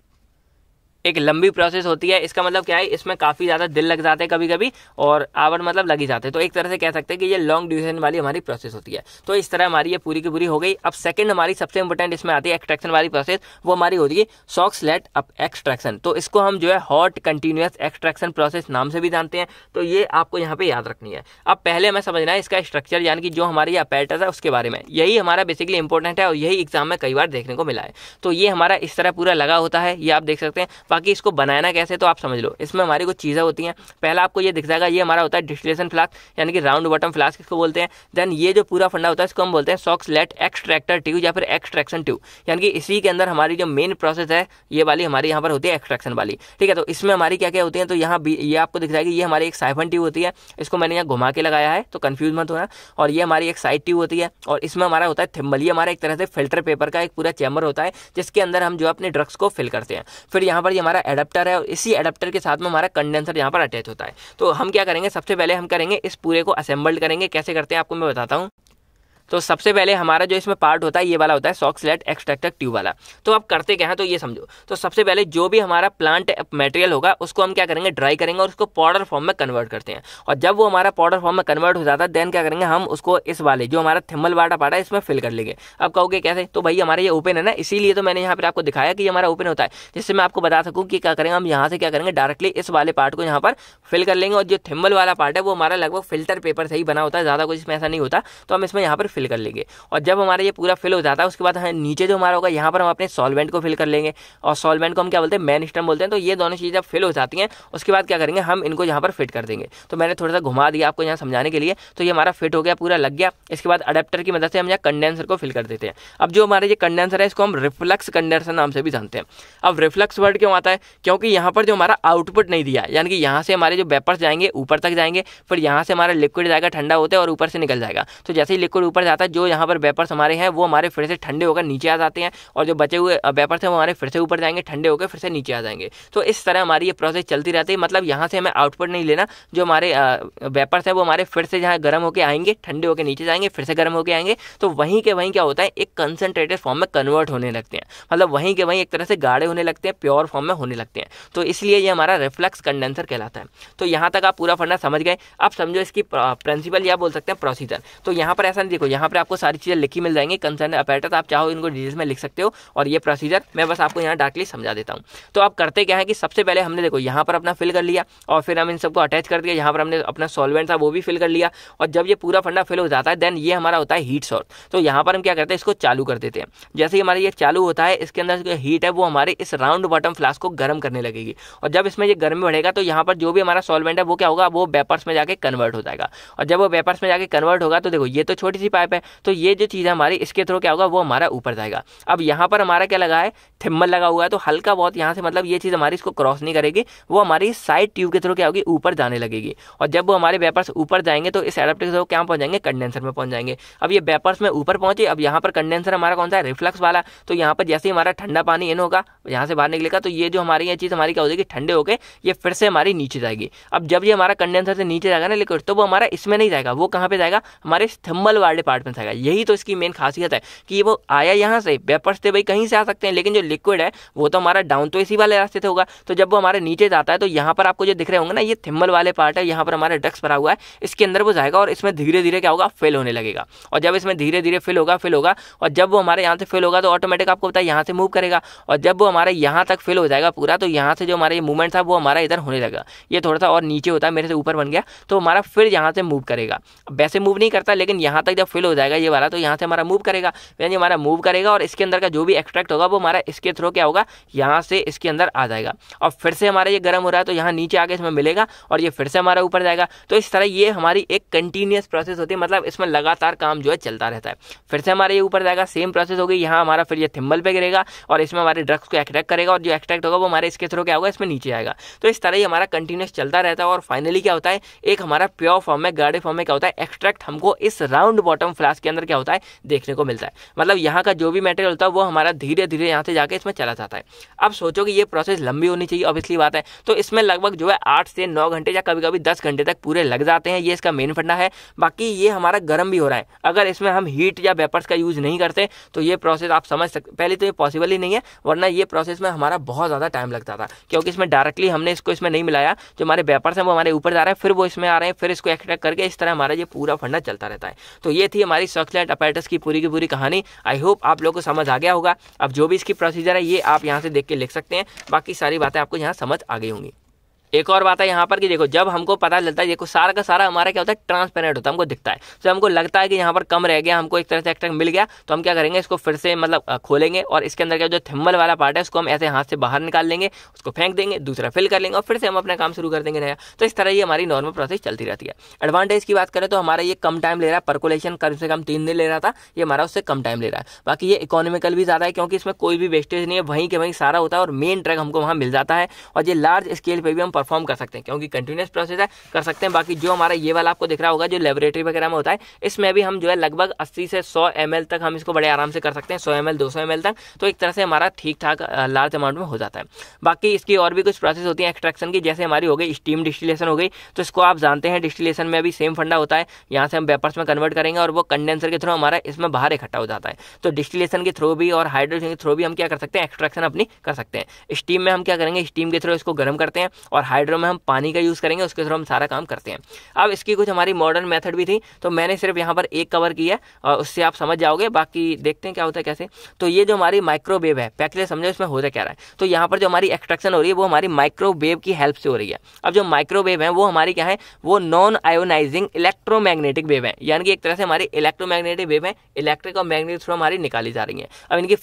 एक लंबी प्रोसेस होती है इसका मतलब क्या है इसमें काफ़ी ज़्यादा दिल लग जाते हैं कभी कभी और आवर मतलब लगी जाते हैं तो एक तरह से कह सकते हैं कि ये लॉन्ग ड्यूरेशन वाली हमारी प्रोसेस होती है तो इस तरह हमारी ये पूरी की पूरी हो गई अब सेकंड हमारी सबसे इंपॉर्टेंट इसमें आती है एक्सट्रैक्शन वाली प्रोसेस वो हमारी होती है सॉक्स लेट अप एक्सट्रैक्शन तो इसको हम जो है हॉट कंटिन्यूस एक्सट्रैक्शन प्रोसेस नाम से भी जानते हैं तो ये आपको यहाँ पर याद रखनी है अब पहले हमें समझना है इसका स्ट्रक्चर यानी कि जो हमारी अपैरेटस है उसके बारे में यही हमारा बेसिकली इंपॉर्टेंट है और यही एग्जाम में कई बार देखने को मिला है तो ये हमारा इस तरह पूरा लगा होता है ये आप देख सकते हैं बाकी इसको बनाना कैसे तो आप समझ लो इसमें हमारी कुछ चीज़ें होती हैं पहला आपको ये दिख जाएगा ये हमारा होता है डिस्टिलेशन फ्लास्क यानी कि राउंड बॉटम फ्लास्क इसको बोलते हैं देन ये जो पूरा फंडा होता है इसको हम बोलते हैं सॉक्स लेट एक्सट्रैक्टर ट्यूब या फिर एक्सट्रैक्शन ट्यूब यानी कि इसी के अंदर हमारी जो मेन प्रोसेस है ये वाली हमारे यहाँ पर होती है एक्सट्रैक्शन वाली ठीक है तो इसमें हमारी क्या क्या होती है तो यहाँ ये आपको दिख जाएगी ये हमारी एक साइफन ट्यूब होती है इसको मैंने यहाँ घुमा के लगाया है तो कन्फ्यूज मत होना और ये हमारी एक साइड ट्यूब होती है और इसमें हमारा होता है थिम्बल ये हमारा एक तरह से फिल्टर पेपर का एक पूरा चैम्बर होता है जिसके अंदर हम जो अपने ड्रग्स को फिल करते हैं फिर यहाँ पर हमारा एडप्टर है और इसी एडप्टर के साथ में हमारा कंडेंसर यहाँ पर अटैच होता है तो हम क्या करेंगे सबसे पहले हम करेंगे इस पूरे को असेंबल्ड करेंगे कैसे करते हैं आपको मैं बताता हूँ तो सबसे पहले हमारा जो इसमें पार्ट होता है ये वाला होता है सॉक्स लेट एक्सट्रैक्टर ट्यूब वाला तो आप करते क्या है तो ये समझो तो सबसे पहले जो भी हमारा प्लांट मटेरियल होगा उसको हम क्या करेंगे ड्राई करेंगे और उसको पाउडर फॉर्म में कन्वर्ट करते हैं और जब वो हमारा पाउडर फॉर्म में कन्वर्ट हो जाता है देन क्या करेंगे हम उसको इस वाले जो हमारा थिम्बल वाटा पाटा है इसमें फिल कर लेंगे अब कहोगे कैसे तो भाई हमारा ये ओपन है ना इसीलिए तो मैंने यहाँ पर आपको दिखाया कि ये हमारा ओपन होता है जिससे मैं आपको बता सकूँ कि क्या करेंगे हम यहाँ से क्या करेंगे डायरेक्टली इस वाले पार्ट को यहाँ पर फिल कर लेंगे और जो थिम्बल वाला पार्ट है वो हमारा लगभग फिल्टर पेपर से ही बना होता है ज़्यादा कुछ इसमें ऐसा नहीं होता तो हम इसमें यहाँ पर फिल कर लेंगे और जब हमारा ये पूरा फिल हो जाता है उसके बाद हमें नीचे जो हमारा होगा यहाँ पर हम अपने सॉल्वेंट को फिल कर लेंगे और सॉल्वेंट को हम क्या बोलते हैं मैन स्टम बोलते हैं तो ये दोनों चीज़ जब फिल हो जाती हैं उसके बाद क्या करेंगे हम इनको यहाँ पर फिट कर देंगे तो मैंने थोड़ा सा घुमा दिया आपको यहाँ समझाने के लिए तो ये हमारा फिट हो गया पूरा लग गया इसके बाद अडेप्टर की मदद से हम यहाँ कंडेंसर को फिल कर देते हैं अब जो हमारे ये कंडेंसर है इसको हम रिफ्लक्स कंडेंसर नाम से भी जानते हैं अब रिफ्लक्स वर्ड क्यों आता है क्योंकि यहाँ पर जो हमारा आउटपुट नहीं दिया यानी कि यहाँ से हमारे जो वेपर्स जाएंगे ऊपर तक जाएंगे फिर यहाँ से हमारा लिक्विड जाएगा ठंडा होता है और ऊपर से निकल जाएगा तो जैसे ही लिक्विड ऊपर ऊपर जाता है जो यहाँ पर वेपर्स हमारे हैं वो हमारे फिर से ठंडे होकर नीचे आ जाते हैं और जो बचे हुए वेपर्स हैं वो हमारे फिर से ऊपर जाएंगे ठंडे होकर फिर से नीचे आ जाएंगे तो इस तरह हमारी ये प्रोसेस चलती रहती है मतलब यहाँ से हमें आउटपुट नहीं लेना जो हमारे वेपर्स हैं वो हमारे फिर से जहाँ गर्म होकर आएंगे ठंडे होकर नीचे जाएंगे फिर से गर्म होकर आएंगे तो वहीं के वहीं क्या होता है एक कंसनट्रेटेड फॉर्म में कन्वर्ट होने लगते हैं मतलब वहीं के वहीं एक तरह से गाढ़े होने लगते हैं प्योर फॉर्म में होने लगते हैं तो इसलिए ये हमारा रिफ्लेक्स कंडेंसर कहलाता है तो यहाँ तक आप पूरा फंडा समझ गए अब समझो इसकी प्रिंसिपल या बोल सकते हैं प्रोसीजर तो यहाँ पर ऐसा नहीं देखो यहाँ पर आपको सारी चीज़ें लिखी मिल जाएंगी कंसर्न अपेटस आप चाहो इनको डिटेल्स में लिख सकते हो और ये प्रोसीजर मैं बस आपको यहाँ डार्कली समझा देता हूँ तो आप करते क्या है कि सबसे पहले हमने देखो यहाँ पर अपना फिल कर लिया और फिर हम इन सबको अटैच कर दिया यहाँ पर हमने अपना सॉल्वेंट था वो भी फिल कर लिया और जब ये पूरा फंडा फिल हो जाता है देन ये हमारा होता है हीट सॉल्व तो यहाँ पर हम क्या करते हैं इसको चालू कर देते हैं जैसे ही हमारा ये चालू होता है इसके अंदर जो हीट है वो हमारे इस राउंड बॉटम फ्लास्क को गर्म करने लगेगी और जब इसमें ये गर्मी बढ़ेगा तो यहाँ पर जो भी हमारा सॉल्वेंट है वो क्या होगा वो वेपर्स में जाके कन्वर्ट हो जाएगा और जब वो वेपर्स में जाके कन्वर्ट होगा तो देखो ये तो छोटी सी पाइप है तो ये जो चीज़ है हमारी इसके थ्रू क्या होगा वो हमारा ऊपर जाएगा अब यहाँ पर हमारा क्या लगा है थिम्बल लगा हुआ है तो हल्का बहुत यहाँ से मतलब ये चीज़ हमारी इसको क्रॉस नहीं करेगी वो हमारी साइड ट्यूब के थ्रू क्या होगी ऊपर जाने लगेगी और जब वो हमारे वेपर्स ऊपर जाएंगे तो इस एडप्टर के थ्रो क्या पहुँच जाएंगे कंडेंसर में पहुँच जाएंगे अब ये वेपर्स में ऊपर पहुँचे अब यहाँ पर कंडेंसर हमारा कौन सा है रिफ्लक्स वाला तो यहाँ पर जैसे ही हमारा ठंडा पानी इन होगा यहाँ से बाहर निकलेगा तो ये जो हमारी ये चीज़ हमारी क्या हो जाएगी ठंडे होकर ये फिर से हमारी नीचे जाएगी अब जब ये हमारा कंडेंसर से नीचे जाएगा ना लिक्विड तो वो हमारा इसमें नहीं जाएगा वो कहाँ पर जाएगा हमारे थिम्बल वाले डिपार्टमेंट आएगा यही तो इसकी मेन खासियत है कि वो आया यहाँ से वेपर्स थे भाई कहीं से आ सकते हैं लेकिन जो लिक्विड है वो तो हमारा डाउन तो इसी वाले रास्ते से होगा तो जब वो हमारे नीचे जाता है तो यहाँ पर आपको जो दिख रहे होंगे ना ये थिम्बल वाले पार्ट है यहाँ पर हमारा डक्स भरा हुआ है इसके अंदर वो जाएगा और इसमें धीरे धीरे क्या होगा फेल होने लगेगा और जब इसमें धीरे धीरे फिल होगा फिल होगा और जब वो हमारे यहाँ से फिल होगा तो ऑटोमेटिक आपको पता है यहाँ से मूव करेगा और जब वो हमारे यहाँ तक फिल हो जाएगा पूरा तो यहाँ से जो हमारा ये मूवमेंट था वो हमारा इधर होने लगा ये थोड़ा सा और नीचे होता है मेरे से ऊपर बन गया तो हमारा फिर यहाँ से मूव करेगा वैसे मूव नहीं करता लेकिन यहाँ तक जब फिल फिल हो जाएगा ये वाला तो यहाँ से हमारा मूव करेगा यानी हमारा मूव करेगा और इसके अंदर का जो भी एक्सट्रैक्ट होगा वो हमारा इसके थ्रू क्या होगा यहाँ से इसके अंदर आ जाएगा और फिर से हमारा ये गर्म हो रहा है तो यहाँ नीचे आगे इसमें मिलेगा और ये फिर से हमारा ऊपर जाएगा तो इस तरह ये हमारी एक कंटिन्यूस प्रोसेस होती है मतलब इसमें लगातार काम जो है चलता रहता है फिर से हमारा ये ऊपर जाएगा सेम प्रोसेस होगी यहाँ हमारा फिर ये थिम्बल पे गिरेगा और इसमें हमारे ड्रग्स को एक्ट्रैक्ट करेगा और जो एक्सट्रैक्ट होगा वो हमारे इसके थ्रू क्या होगा इसमें नीचे आएगा तो इस तरह ही हमारा कंटिन्यूस चलता रहता है और फाइनली क्या होता है एक हमारा प्योर फॉर्म में गाढ़े फॉर्म में क्या होता है एक्सट्रैक्ट हमको इस राउंड बॉटम हम फ्लास्क के अंदर क्या होता है देखने को मिलता है मतलब यहाँ का जो भी मेटेरियल होता है वो हमारा धीरे धीरे यहाँ से जाके इसमें चला जाता है अब सोचो कि ये प्रोसेस लंबी होनी चाहिए ऑब्वियसली बात है तो इसमें लगभग जो है आठ से नौ घंटे या कभी कभी दस घंटे तक पूरे लग जाते हैं ये इसका मेन फंडा है बाकी ये हमारा गर्म भी हो रहा है अगर इसमें हम हीट या वेपर्स का यूज़ नहीं करते तो ये प्रोसेस आप समझ सकते पहले तो ये पॉसिबल ही नहीं है वरना ये प्रोसेस में हमारा बहुत ज़्यादा टाइम लगता था क्योंकि इसमें डायरेक्टली हमने इसको इसमें नहीं मिलाया जो हमारे वेपर्स हैं वो हमारे ऊपर जा रहे हैं फिर वो इसमें आ रहे हैं फिर इसको एक्सट्रैक्ट करके इस तरह हमारा ये पूरा फंडा चलता रहता है तो ये थी थी हमारी सर्कुलेट अपैटस की पूरी की पूरी कहानी आई होप आप लोग को समझ आ गया होगा अब जो भी इसकी प्रोसीजर है ये आप यहाँ से देख के लिख सकते हैं बाकी सारी बातें आपको यहाँ समझ आ गई होंगी एक और बात है यहाँ पर कि देखो जब हमको पता चलता है देखो सारा का सारा हमारा क्या होता है ट्रांसपेरेंट होता है हमको दिखता है तो हमको लगता है कि यहाँ पर कम रह गया हमको एक तरह से एक्स्ट्रा मिल गया तो हम क्या करेंगे इसको फिर से मतलब खोलेंगे और इसके अंदर का जो थिम्बल वाला पार्ट है उसको हम ऐसे हाथ से बाहर निकाल लेंगे उसको फेंक देंगे दूसरा फिल कर लेंगे और फिर से हम अपना काम शुरू कर देंगे नया तो इस तरह ये हमारी नॉर्मल प्रोसेस चलती रहती है एडवांटेज की बात करें तो हमारा ये कम टाइम ले रहा है परकुलेशन कम से कम तीन दिन ले रहा था ये हमारा उससे कम टाइम ले रहा है बाकी ये इकोनॉमिकल भी ज़्यादा है क्योंकि इसमें कोई भी वेस्टेज नहीं है वहीं के वहीं सारा होता है और मेन ट्रक हमको वहाँ मिल जाता है और ये लार्ज स्केल पर भी हम परफॉर्म कर सकते हैं क्योंकि कंटिन्यूस प्रोसेस है कर सकते हैं बाकी जो हमारा ये वाला आपको दिख रहा होगा जो लेबोरेटरी वगैरह में होता है इसमें भी हम जो है लगभग अस्सी से सौ एम तक हम इसको बड़े आराम से कर सकते हैं सौ एम एल दो सौ एम एल तक तो एक तरह से हमारा ठीक ठाक लार्ज अमाउंट में हो जाता है बाकी इसकी और भी कुछ प्रोसेस होती है एक्सट्रैक्शन की जैसे हमारी हो गई स्टीम डिस्टिलेशन हो गई तो इसको आप जानते हैं डिस्टिलेशन में भी सेम फंडा होता है यहाँ से हम वेपर्स में कन्वर्ट करेंगे और वो कंडेंसर के थ्रू हमारा इसमें बाहर इकट्ठा हो जाता है तो डिस्टिलेशन के थ्रू भी और हाइड्रोजन के थ्रू भी हम क्या कर सकते हैं एक्सट्रैक्शन अपनी कर सकते हैं स्टीम में हम क्या करेंगे स्टीम के थ्रू इसको गर्म करते हैं और हाइड्रो में हम पानी का यूज़ करेंगे उसके थ्रू हम सारा काम करते हैं अब इसकी कुछ हमारी मॉडर्न मेथड भी थी तो मैंने सिर्फ यहाँ पर एक कवर किया और उससे आप समझ जाओगे बाकी देखते हैं क्या होता है कैसे तो ये जो हमारी माइक्रोवेव है पहले समझो इसमें होता क्या रहा है तो यहाँ पर जो हमारी एक्सट्रक्शन हो रही है वो हमारी माइक्रोवेव की हेल्प से हो रही है अब जो माइक्रोवेव है वो हमारी क्या है वो नॉन आयोनाइजिंग इलेक्ट्रोमैग्नेटिक वेव है यानी कि एक तरह से हमारी इलेक्ट्रोमैग्नेटिक वेव है इलेक्ट्रिक और मैग्नेटिक थ्रू हमारी निकाली जा रही है अब इनकी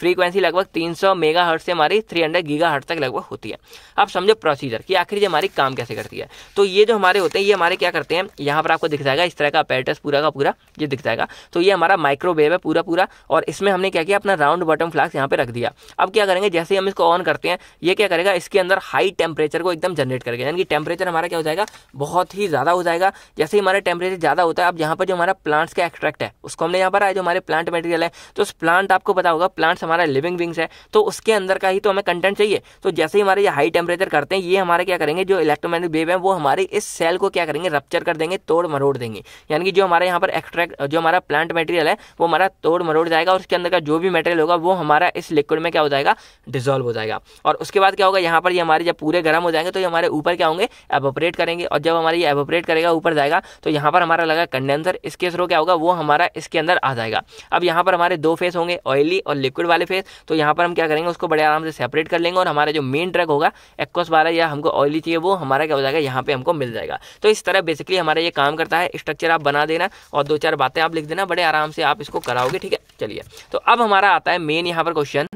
फ्रीक्वेंसी लगभग तीन सौ मेगा से हमारी थ्री हंड्रेड गीगा तक लगभग होती है अब समझो प्रोसीजर कि आखिर ये हमारे काम कैसे करती है तो ये जो हमारे होते हैं ये हमारे क्या करते हैं यहाँ पर आपको दिख जाएगा इस तरह का पैटर्स पूरा का पूरा ये दिख जाएगा तो ये हमारा माइक्रोवेव है पूरा पूरा और इसमें हमने क्या किया अपना राउंड बॉटम फ्लास्क यहाँ पर रख दिया अब क्या करेंगे जैसे हम इसको ऑन करते हैं ये क्या करेगा इसके अंदर हाई टेम्परेचर को एकदम जनरेट करेगा यानी कि टेम्परेचर हमारा क्या हो जाएगा बहुत ही ज़्यादा हो जाएगा जैसे ही हमारा टेम्परेचर ज़्यादा होता है अब यहाँ पर जो हमारा प्लांट्स का एक्सट्रैक्ट है उसको हमने यहाँ पर आया जो हमारे प्लांट मटेरियल है तो उस प्लांट आपको पता होगा प्लांट्स हमारा लिविंग विंग्स है तो उसके अंदर का ही तो हमें कंटेंट चाहिए तो जैसे ही हमारे ये हाई टेम्परेचर करते हैं ये हमारे क्या करेंगे जो इलेक्ट्रोमैग्नेटिक वेव है वो हमारे इस सेल को क्या करेंगे रप्चर कर देंगे तोड़ मरोड़ देंगे यानी कि जो हमारे यहाँ पर एक्सट्रैक्ट जो हमारा प्लांट मटेरियल है वो हमारा तोड़ मरोड़ जाएगा और उसके अंदर का जो भी मटेरियल होगा वो हमारा इस लिक्विड में क्या हो जाएगा डिजोल्व हो जाएगा और उसके बाद क्या होगा यहाँ पर ये हमारे जब पूरे गर्म हो जाएंगे तो ये हमारे ऊपर क्या होंगे एवोपरेट करेंगे और जब हमारे ये एवोपरेट करेगा ऊपर जाएगा तो यहाँ पर हमारा लगा कंडेंसर इसके थ्रो क्या होगा वो हमारा इसके अंदर आ जाएगा अब यहाँ पर हमारे दो फेस होंगे ऑयली और लिक्विड वाले फेस तो यहाँ पर हम क्या करेंगे उसको बड़े आराम से सेपरेट कर लेंगे और हमारा जो मेन ट्रक होगा एक्वस वाला या हमको ऑयली चाहिए वो हमारा क्या हो जाएगा यहाँ पे हमको मिल जाएगा तो इस तरह बेसिकली हमारा ये काम करता है स्ट्रक्चर आप बना देना और दो चार बातें आप लिख देना बड़े आराम से आप इसको कराओगे ठीक है चलिए तो अब हमारा आता है मेन यहाँ पर question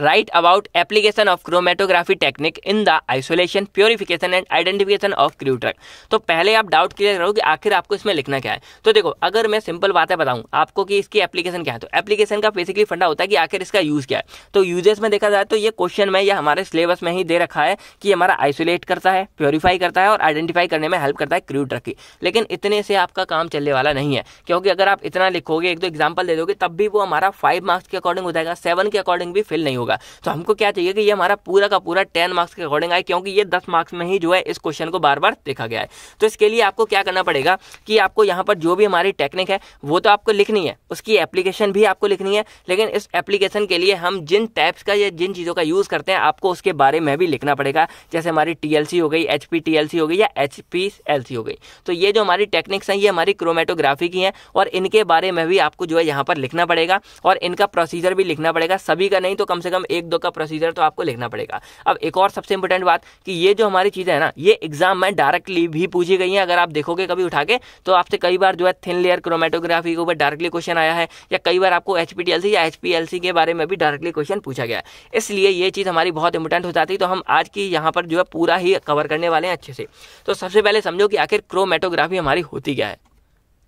write about application of chromatography technique in the isolation purification and identification of crude drug तो पहले आप डाउट क्लियर करो कि आखिर आपको इसमें लिखना क्या है तो देखो अगर मैं सिंपल बातें बताऊं आपको कि इसकी एप्लीकेशन क्या है तो एप्लीकेशन का बेसिकली फंडा होता है कि आखिर इसका यूज़ क्या है तो यूजेस में देखा जाए तो ये क्वेश्चन में या हमारे सिलेबस में ही दे रखा है कि हमारा आइसोलेट करता है प्योरीफाई करता है और आइडेंटिफाई करने में हेल्प करता है क्रूट्रक की लेकिन इतने से आपका काम चलने वाला नहीं है क्योंकि अगर आप इतना लिखोगे एक दो एग्जाम्पल दे दोगे तब भी वो हमारा फाइव मार्क्स के अकॉर्डिंग हो जाएगा सेवन के अकॉर्डिंग भी फिल नहीं होगा होगा तो हमको क्या चाहिए कि ये हमारा पूरा का पूरा टेन मार्क्स के अकॉर्डिंग आए क्योंकि ये दस मार्क्स में ही जो है इस क्वेश्चन को बार बार देखा गया है तो इसके लिए आपको क्या करना पड़ेगा कि आपको यहाँ पर जो भी हमारी टेक्निक है वो तो आपको लिखनी है उसकी एप्लीकेशन भी आपको लिखनी है लेकिन इस एप्लीकेशन के लिए हम जिन टाइप्स का या जिन चीज़ों का यूज़ करते हैं आपको उसके बारे में भी लिखना पड़ेगा जैसे हमारी टी हो गई एच पी हो गई या एच पी हो गई तो ये जो हमारी टेक्निक्स हैं ये हमारी क्रोमेटोग्राफी की हैं और इनके बारे में भी आपको जो है यहाँ पर लिखना पड़ेगा और इनका प्रोसीजर भी लिखना पड़ेगा सभी का नहीं तो कम से कम कम एक दो का प्रोसीजर तो आपको लिखना पड़ेगा अब एक और सबसे इंपॉर्टेंट बात कि ये जो हमारी चीज़ें हैं ना ये एग्जाम में डायरेक्टली भी पूछी गई हैं अगर आप देखोगे कभी उठा के तो आपसे कई बार जो है थिन लेयर क्रोमेटोग्राफी के ऊपर डायरेक्टली क्वेश्चन आया है या कई बार आपको एच या एच के बारे में भी डायरेक्टली क्वेश्चन पूछा गया है इसलिए ये चीज़ हमारी बहुत इंपॉर्टेंट हो जाती है तो हम आज की यहाँ पर जो है पूरा ही कवर करने वाले हैं अच्छे से तो सबसे पहले समझो कि आखिर क्रोमेटोग्राफी हमारी होती क्या है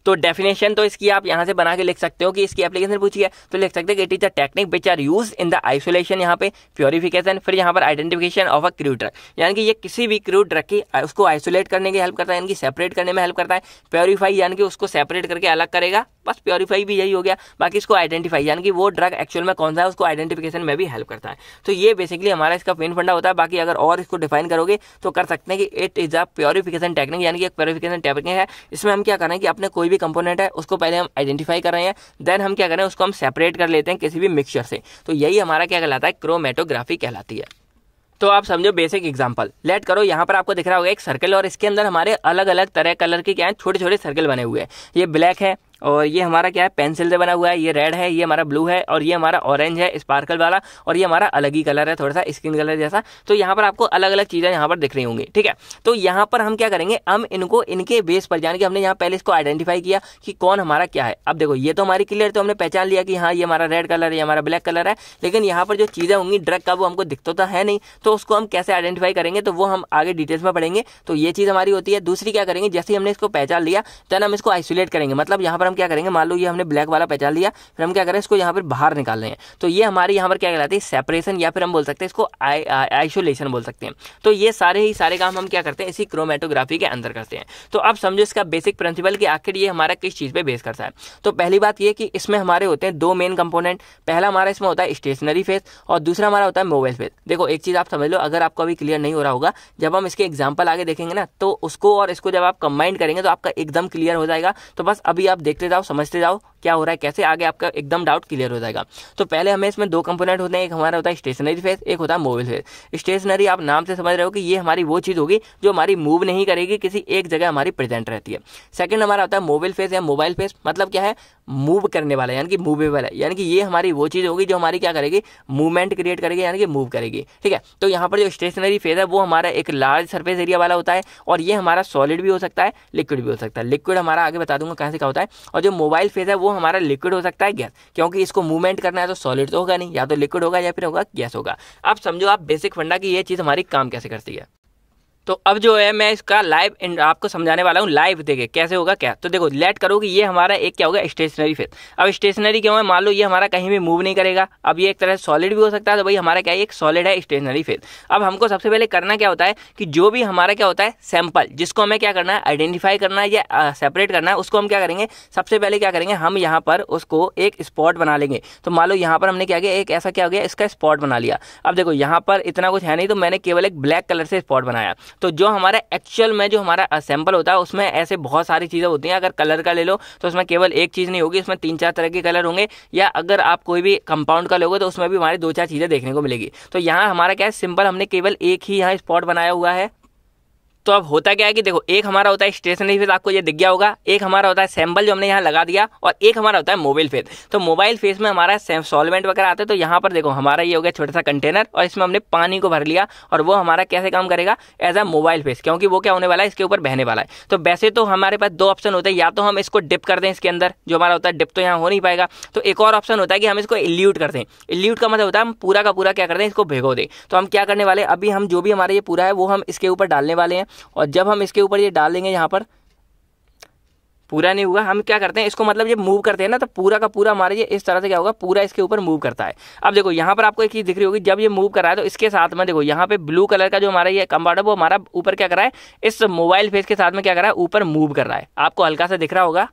तो डेफिनेशन तो इसकी आप यहाँ से बना के लिख सकते हो कि इसकी एप्लीकेशन पूछी है तो लिख सकते हैं it is a technique which are use in the isolation यहाँ पे प्योरिफिकेशन फिर यहाँ पर identification of a crude drug यानी कि ये किसी भी क्रू ड्रग की उसको आइसोलेट करने की हेल्प करता है यानी कि सेपरेट करने में हेल्प करता है प्योरीफाई यानी कि उसको सेपरेट करके अलग करेगा बस प्योरीफाई भी यही हो गया बाकी इसको आइडेंटिफाई यानी कि वो ड्रग एक्चुअल में कौन सा है उसको आइडेंटिफिकेशन में भी हेल्प करता है तो ये बेसिकली हमारा इसका मेन फंडा होता है बाकी अगर और इसको डिफाइन करोगे तो कर सकते हैं कि it is a purification technique यानी कि एक प्योरीफिकेशन टेक्निक है इसमें हम क्या करें कि अपने कोई भी कंपोनेंट है उसको पहले हम आइडेंटिफाई कर रहे हैं देन हम क्या करें उसको हम सेपरेट कर लेते हैं किसी भी मिक्सचर से तो यही हमारा क्या कहलाता है क्रोमेटोग्राफी कहलाती है तो आप समझो बेसिक एग्जांपल लेट करो यहाँ पर आपको दिख रहा होगा एक सर्कल और इसके अंदर हमारे अलग अलग तरह कलर के क्या है छोटे छोटे सर्कल बने हुए हैं ये ब्लैक है और ये हमारा क्या है पेंसिल से बना हुआ है ये रेड है ये हमारा ब्लू है और ये हमारा ऑरेंज है स्पार्कल वाला और ये हमारा अलग ही कलर है थोड़ा सा स्किन कलर जैसा तो यहाँ पर आपको अलग अलग चीज़ें यहाँ पर दिख रही होंगी ठीक है तो यहाँ पर हम क्या करेंगे हम इनको इनके बेस पर जान के हमने यहाँ पहले इसको आइडेंटिफाई किया कि कौन हमारा क्या है अब देखो ये तो हमारी क्लियर तो हमने पहचान लिया कि हाँ ये हमारा रेड कलर है ये हमारा ब्लैक कलर है लेकिन यहाँ पर जो चीज़ें होंगी ड्रग का वो हमको दिखता तो है नहीं तो उसको हम कैसे आइडेंटिफाई करेंगे तो वो हम आगे डिटेल्स में पढ़ेंगे तो ये चीज़ हमारी होती है दूसरी क्या करेंगे जैसे हमने इसको पहचान लिया देन हम इसको आइसोलेट करेंगे मतलब यहाँ पर हम क्या करेंगे मान लो ये हमने ब्लैक वाला पहचान लिया फिर हम क्या करें इसको यहाँ पर बाहर निकाल रहे हैं तो ये हमारे यहाँ पर क्या कहलाती है सेपरेशन या फिर हम बोल सकते हैं इसको आइसोलेशन बोल सकते हैं तो ये सारे ही सारे काम हम क्या करते हैं इसी क्रोमेटोग्राफी के अंदर करते हैं तो अब समझो इसका बेसिक प्रिंसिपल कि आखिर ये हमारा किस चीज़ पर बेस करता है तो पहली बात ये कि इसमें हमारे होते हैं दो मेन कंपोनेंट पहला हमारा इसमें होता है स्टेशनरी फेस और दूसरा हमारा होता है मोबाइल फेस देखो एक चीज़ आप समझ लो अगर आपको अभी क्लियर नहीं हो रहा होगा जब हम इसके एग्जाम्पल आगे देखेंगे ना तो उसको और इसको जब आप कंबाइंड करेंगे तो आपका एकदम क्लियर हो जाएगा तो बस अभी आप देख देखते जाओ समझते जाओ क्या हो रहा है कैसे आगे आपका एकदम डाउट क्लियर हो जाएगा तो पहले हमें इसमें दो कंपोनेंट होते हैं एक हमारा होता है स्टेशनरी फेस एक होता है मोबाइल फेस स्टेशनरी आप नाम से समझ रहे हो कि ये हमारी वो चीज़ होगी जो हमारी मूव नहीं करेगी किसी एक जगह हमारी प्रेजेंट रहती है सेकेंड हमारा होता है मोबाइल फेस या मोबाइल फेस मतलब क्या है मूव करने वाला यानी कि मूवेबल है यानी कि ये हमारी वो चीज़ होगी जो हमारी क्या करेगी मूवमेंट क्रिएट करेगी यानी कि मूव करेगी ठीक है तो यहाँ पर जो स्टेशनरी फेज है वो हमारा एक लार्ज सर्फेस एरिया वाला होता है और ये हमारा सॉलिड भी हो सकता है लिक्विड भी हो सकता है लिक्विड हमारा आगे बता दूंगा कहाँ से क्या होता है और जो मोबाइल फेज है वो हमारा लिक्विड हो सकता है गैस क्योंकि इसको मूवमेंट करना है तो सॉलिड तो होगा नहीं या तो लिक्विड होगा या फिर होगा गैस होगा अब समझो आप बेसिक फंडा की ये चीज़ हमारी काम कैसे करती है तो अब जो है मैं इसका लाइव आपको समझाने वाला हूँ लाइव देखे कैसे होगा क्या तो देखो लेट करो कि ये हमारा एक क्या होगा स्टेशनरी फेस अब स्टेशनरी क्यों है मान लो ये हमारा कहीं भी मूव नहीं करेगा अब ये एक तरह से सॉलिड भी हो सकता है तो भाई हमारा क्या एक सॉलिड है स्टेशनरी फेस अब हमको सबसे पहले करना क्या होता है कि जो भी हमारा क्या होता है सैंपल जिसको हमें क्या करना है आइडेंटिफाई करना है या सेपरेट करना है उसको हम क्या करेंगे सबसे पहले क्या करेंगे हम यहाँ पर उसको एक स्पॉट बना लेंगे तो मान लो यहाँ पर हमने क्या किया एक ऐसा क्या हो गया इसका स्पॉट बना लिया अब देखो यहाँ पर इतना कुछ है नहीं तो मैंने केवल एक ब्लैक कलर से स्पॉट बनाया तो जो हमारा एक्चुअल में जो हमारा असेंबल होता है उसमें ऐसे बहुत सारी चीज़ें होती हैं अगर कलर का ले लो तो उसमें केवल एक चीज़ नहीं होगी उसमें तीन चार तरह के कलर होंगे या अगर आप कोई भी कंपाउंड का लोगे तो उसमें भी हमारी दो चार चीज़ें देखने को मिलेगी तो यहाँ हमारा क्या है सिंपल हमने केवल एक ही यहाँ स्पॉट बनाया हुआ है तो अब होता क्या है कि देखो एक हमारा होता है स्टेशनरी फेस आपको ये दिख गया होगा एक हमारा होता है सैम्बल जो हमने यहाँ लगा दिया और एक हमारा होता है मोबाइल फेस तो मोबाइल फेस में हमारा सॉल्वेंट वगैरह आता है तो यहाँ पर देखो हमारा ये हो गया छोटा सा कंटेनर और इसमें हमने पानी को भर लिया और वो हमारा कैसे काम करेगा एज अ मोबाइल फेस क्योंकि वो क्या होने वाला है इसके ऊपर बहने वाला है तो वैसे तो हमारे पास दो ऑप्शन होते हैं या तो हम इसको डिप कर दें इसके अंदर जो हमारा होता है डिप तो यहाँ हो नहीं पाएगा तो एक और ऑप्शन होता है कि हम इसको इल्यूट कर दें इल्यूट का मतलब होता है हम पूरा का पूरा क्या कर दें इसको भिगो दें तो हम क्या करने वाले अभी हम जो भी हमारा ये पूरा है वो हम इसके ऊपर डालने वाले हैं और जब हम इसके ऊपर ये डाल देंगे यहाँ पर पूरा नहीं हुआ हम क्या करते हैं इसको मतलब जब मूव करते हैं ना तो पूरा का पूरा हमारे ये इस तरह से क्या होगा पूरा इसके ऊपर मूव करता है अब देखो यहाँ पर आपको एक चीज़ दिख रही होगी जब ये मूव कर रहा है तो इसके साथ में देखो यहाँ पे ब्लू कलर का जो हमारा ये है वो हमारा ऊपर क्या कर रहा है इस मोबाइल फेस के साथ में क्या कर रहा है ऊपर मूव कर रहा है आपको हल्का सा दिख रहा होगा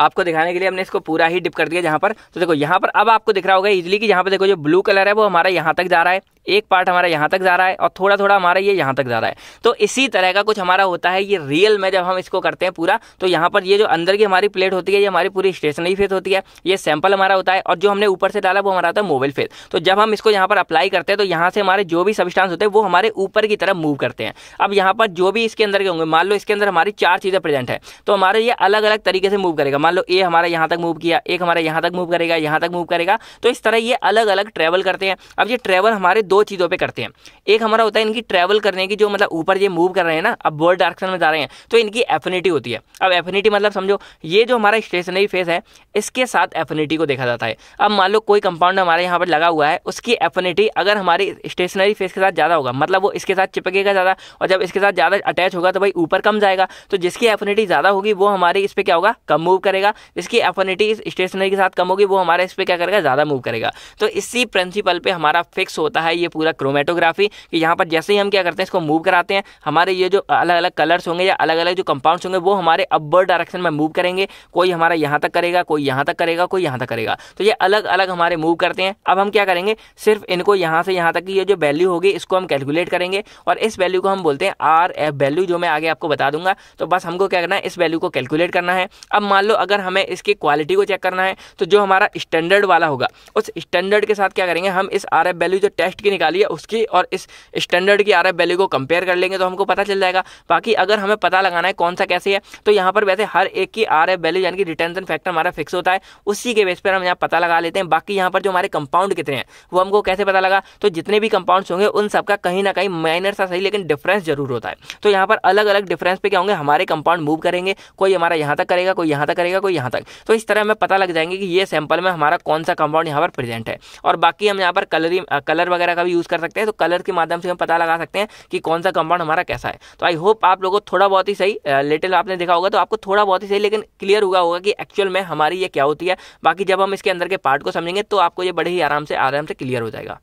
आपको दिखाने के लिए हमने इसको पूरा ही डिप कर दिया जहाँ पर तो देखो यहाँ पर अब आपको दिख रहा होगा इजिली कि यहाँ पर देखो जो ब्लू कलर है वो हमारा यहाँ तक जा रहा है एक पार्ट हमारा यहाँ तक जा रहा है और थोड़ा थोड़ा हमारा ये यहाँ तक जा रहा है तो इसी तरह का कुछ हमारा होता है ये रियल में जब हम इसको करते हैं पूरा तो यहाँ पर ये जो अंदर की हमारी प्लेट होती है ये हमारी पूरी स्टेशनरी फेस होती है ये सैंपल हमारा होता है और जो हमने ऊपर से डाला वो हमारा होता है मोबाइल फेस तो जब हम इसको यहाँ पर अप्लाई करते हैं तो यहाँ से हमारे जो भी सबस्टांस होते हैं वो हमारे ऊपर की तरफ मूव करते हैं अब यहाँ पर जो भी इसके अंदर के होंगे मान लो इसके अंदर हमारी चार चीज़ें प्रेजेंट है तो हमारे ये अलग अलग तरीके से मूव करेगा मान लो ए हमारा यहाँ तक मूव किया एक हमारा यहाँ तक मूव करेगा यहाँ तक मूव करेगा तो इस तरह ये अलग अलग ट्रैवल करते हैं अब ये ट्रैवल हमारे दो चीज़ों पे करते हैं एक हमारा होता है इनकी ट्रैवल करने की जो मतलब ऊपर ये मूव कर रहे हैं ना अब वर्ल्ड डायरेक्शन में जा रहे हैं तो इनकी एफिनिटी होती है अब एफिनिटी मतलब समझो ये जो हमारा स्टेशनरी फेस है इसके साथ एफिनिटी को देखा जाता है अब मान लो कोई कंपाउंड हमारे यहाँ पर लगा हुआ है उसकी एफिनिटी अगर हमारी स्टेशनरी फेस के साथ ज़्यादा होगा मतलब वो इसके साथ चिपकेगा ज़्यादा और जब इसके साथ ज़्यादा अटैच होगा तो भाई ऊपर कम जाएगा तो जिसकी एफिनिटी ज़्यादा होगी वो हमारे इस पर क्या होगा कम मूव करेगा जिसकी एफिनिटी स्टेशनरी के साथ कम होगी वो हमारे इस पर क्या करेगा ज़्यादा मूव करेगा तो इसी प्रिंसिपल पर हमारा फिक्स होता है ये पूरा क्रोमेटोग्राफी कि यहाँ पर जैसे ही हम क्या करते हैं इसको मूव कराते हैं हमारे ये जो अलग अलग कलर्स होंगे या अलग अलग जो कंपाउंड्स होंगे वो हमारे अपवर्ड डायरेक्शन में मूव करेंगे कोई हमारा यहाँ तक करेगा कोई यहाँ तक करेगा कोई यहाँ तक करेगा तो ये अलग अलग हमारे मूव करते हैं अब हम क्या करेंगे सिर्फ इनको यहाँ से यहाँ तक की ये जो वैल्यू होगी इसको हम कैलकुलेट करेंगे और इस वैल्यू को हम बोलते हैं आर एफ वैल्यू जो मैं आगे आपको बता दूंगा तो बस हमको क्या करना है इस वैल्यू को कैलकुलेट करना है अब मान लो अगर हमें इसकी क्वालिटी को चेक करना है तो जो हमारा स्टैंडर्ड वाला होगा उस स्टैंडर्ड के साथ क्या करेंगे हम इस आर एफ वैल्यू जो टेस्ट की निकाली है उसकी और इस स्टैंडर्ड की आर एफ वैल्यू को कंपेयर कर लेंगे तो हमको पता चल जाएगा बाकी अगर हमें पता लगाना है कौन सा कैसे है तो यहाँ पर वैसे हर एक की आर एफ वैल्यू यानी कि रिटेंशन फैक्टर हमारा फिक्स होता है उसी के बेस पर हम यहाँ पता लगा लेते हैं बाकी यहाँ पर जो हमारे कंपाउंड कितने हैं वो हमको कैसे पता लगा तो जितने भी कंपाउंड्स होंगे उन सबका कहीं ना कहीं माइनर सा सही लेकिन डिफरेंस जरूर होता है तो यहाँ पर अलग अलग डिफरेंस पे क्या होंगे हमारे कंपाउंड मूव करेंगे कोई हमारा यहाँ तक करेगा कोई यहाँ तक करेगा कोई यहाँ तक तो इस तरह हमें पता लग जाएंगे कि ये सैंपल में हमारा कौन सा कंपाउंड यहाँ पर प्रेजेंट है और बाकी हम यहाँ पर कलरिंग कलर वगैरह का का भी यूज़ कर सकते हैं तो कलर के माध्यम से हम पता लगा सकते हैं कि कौन सा कंपाउंड हमारा कैसा है तो आई होप आप लोगों को थोड़ा बहुत ही सही लिटिल आपने देखा होगा तो आपको थोड़ा बहुत ही सही लेकिन क्लियर हुआ होगा कि एक्चुअल में हमारी ये क्या होती है बाकी जब हम इसके अंदर के पार्ट को समझेंगे तो आपको ये बड़े ही आराम से आराम से क्लियर हो जाएगा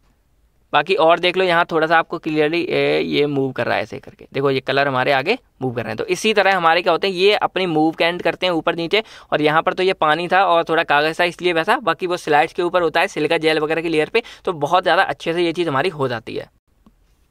बाकी और देख लो यहाँ थोड़ा सा आपको क्लियरली ये मूव कर रहा है ऐसे करके देखो ये कलर हमारे आगे मूव कर रहे हैं तो इसी तरह हमारे क्या होते हैं ये अपनी मूव कैंड करते हैं ऊपर नीचे और यहाँ पर तो ये पानी था और थोड़ा कागज़ था इसलिए वैसा बाकी वो स्लाइड्स के ऊपर होता है सिल्का जेल वगैरह की लेयर पर तो बहुत ज़्यादा अच्छे से ये चीज़ हमारी हो जाती है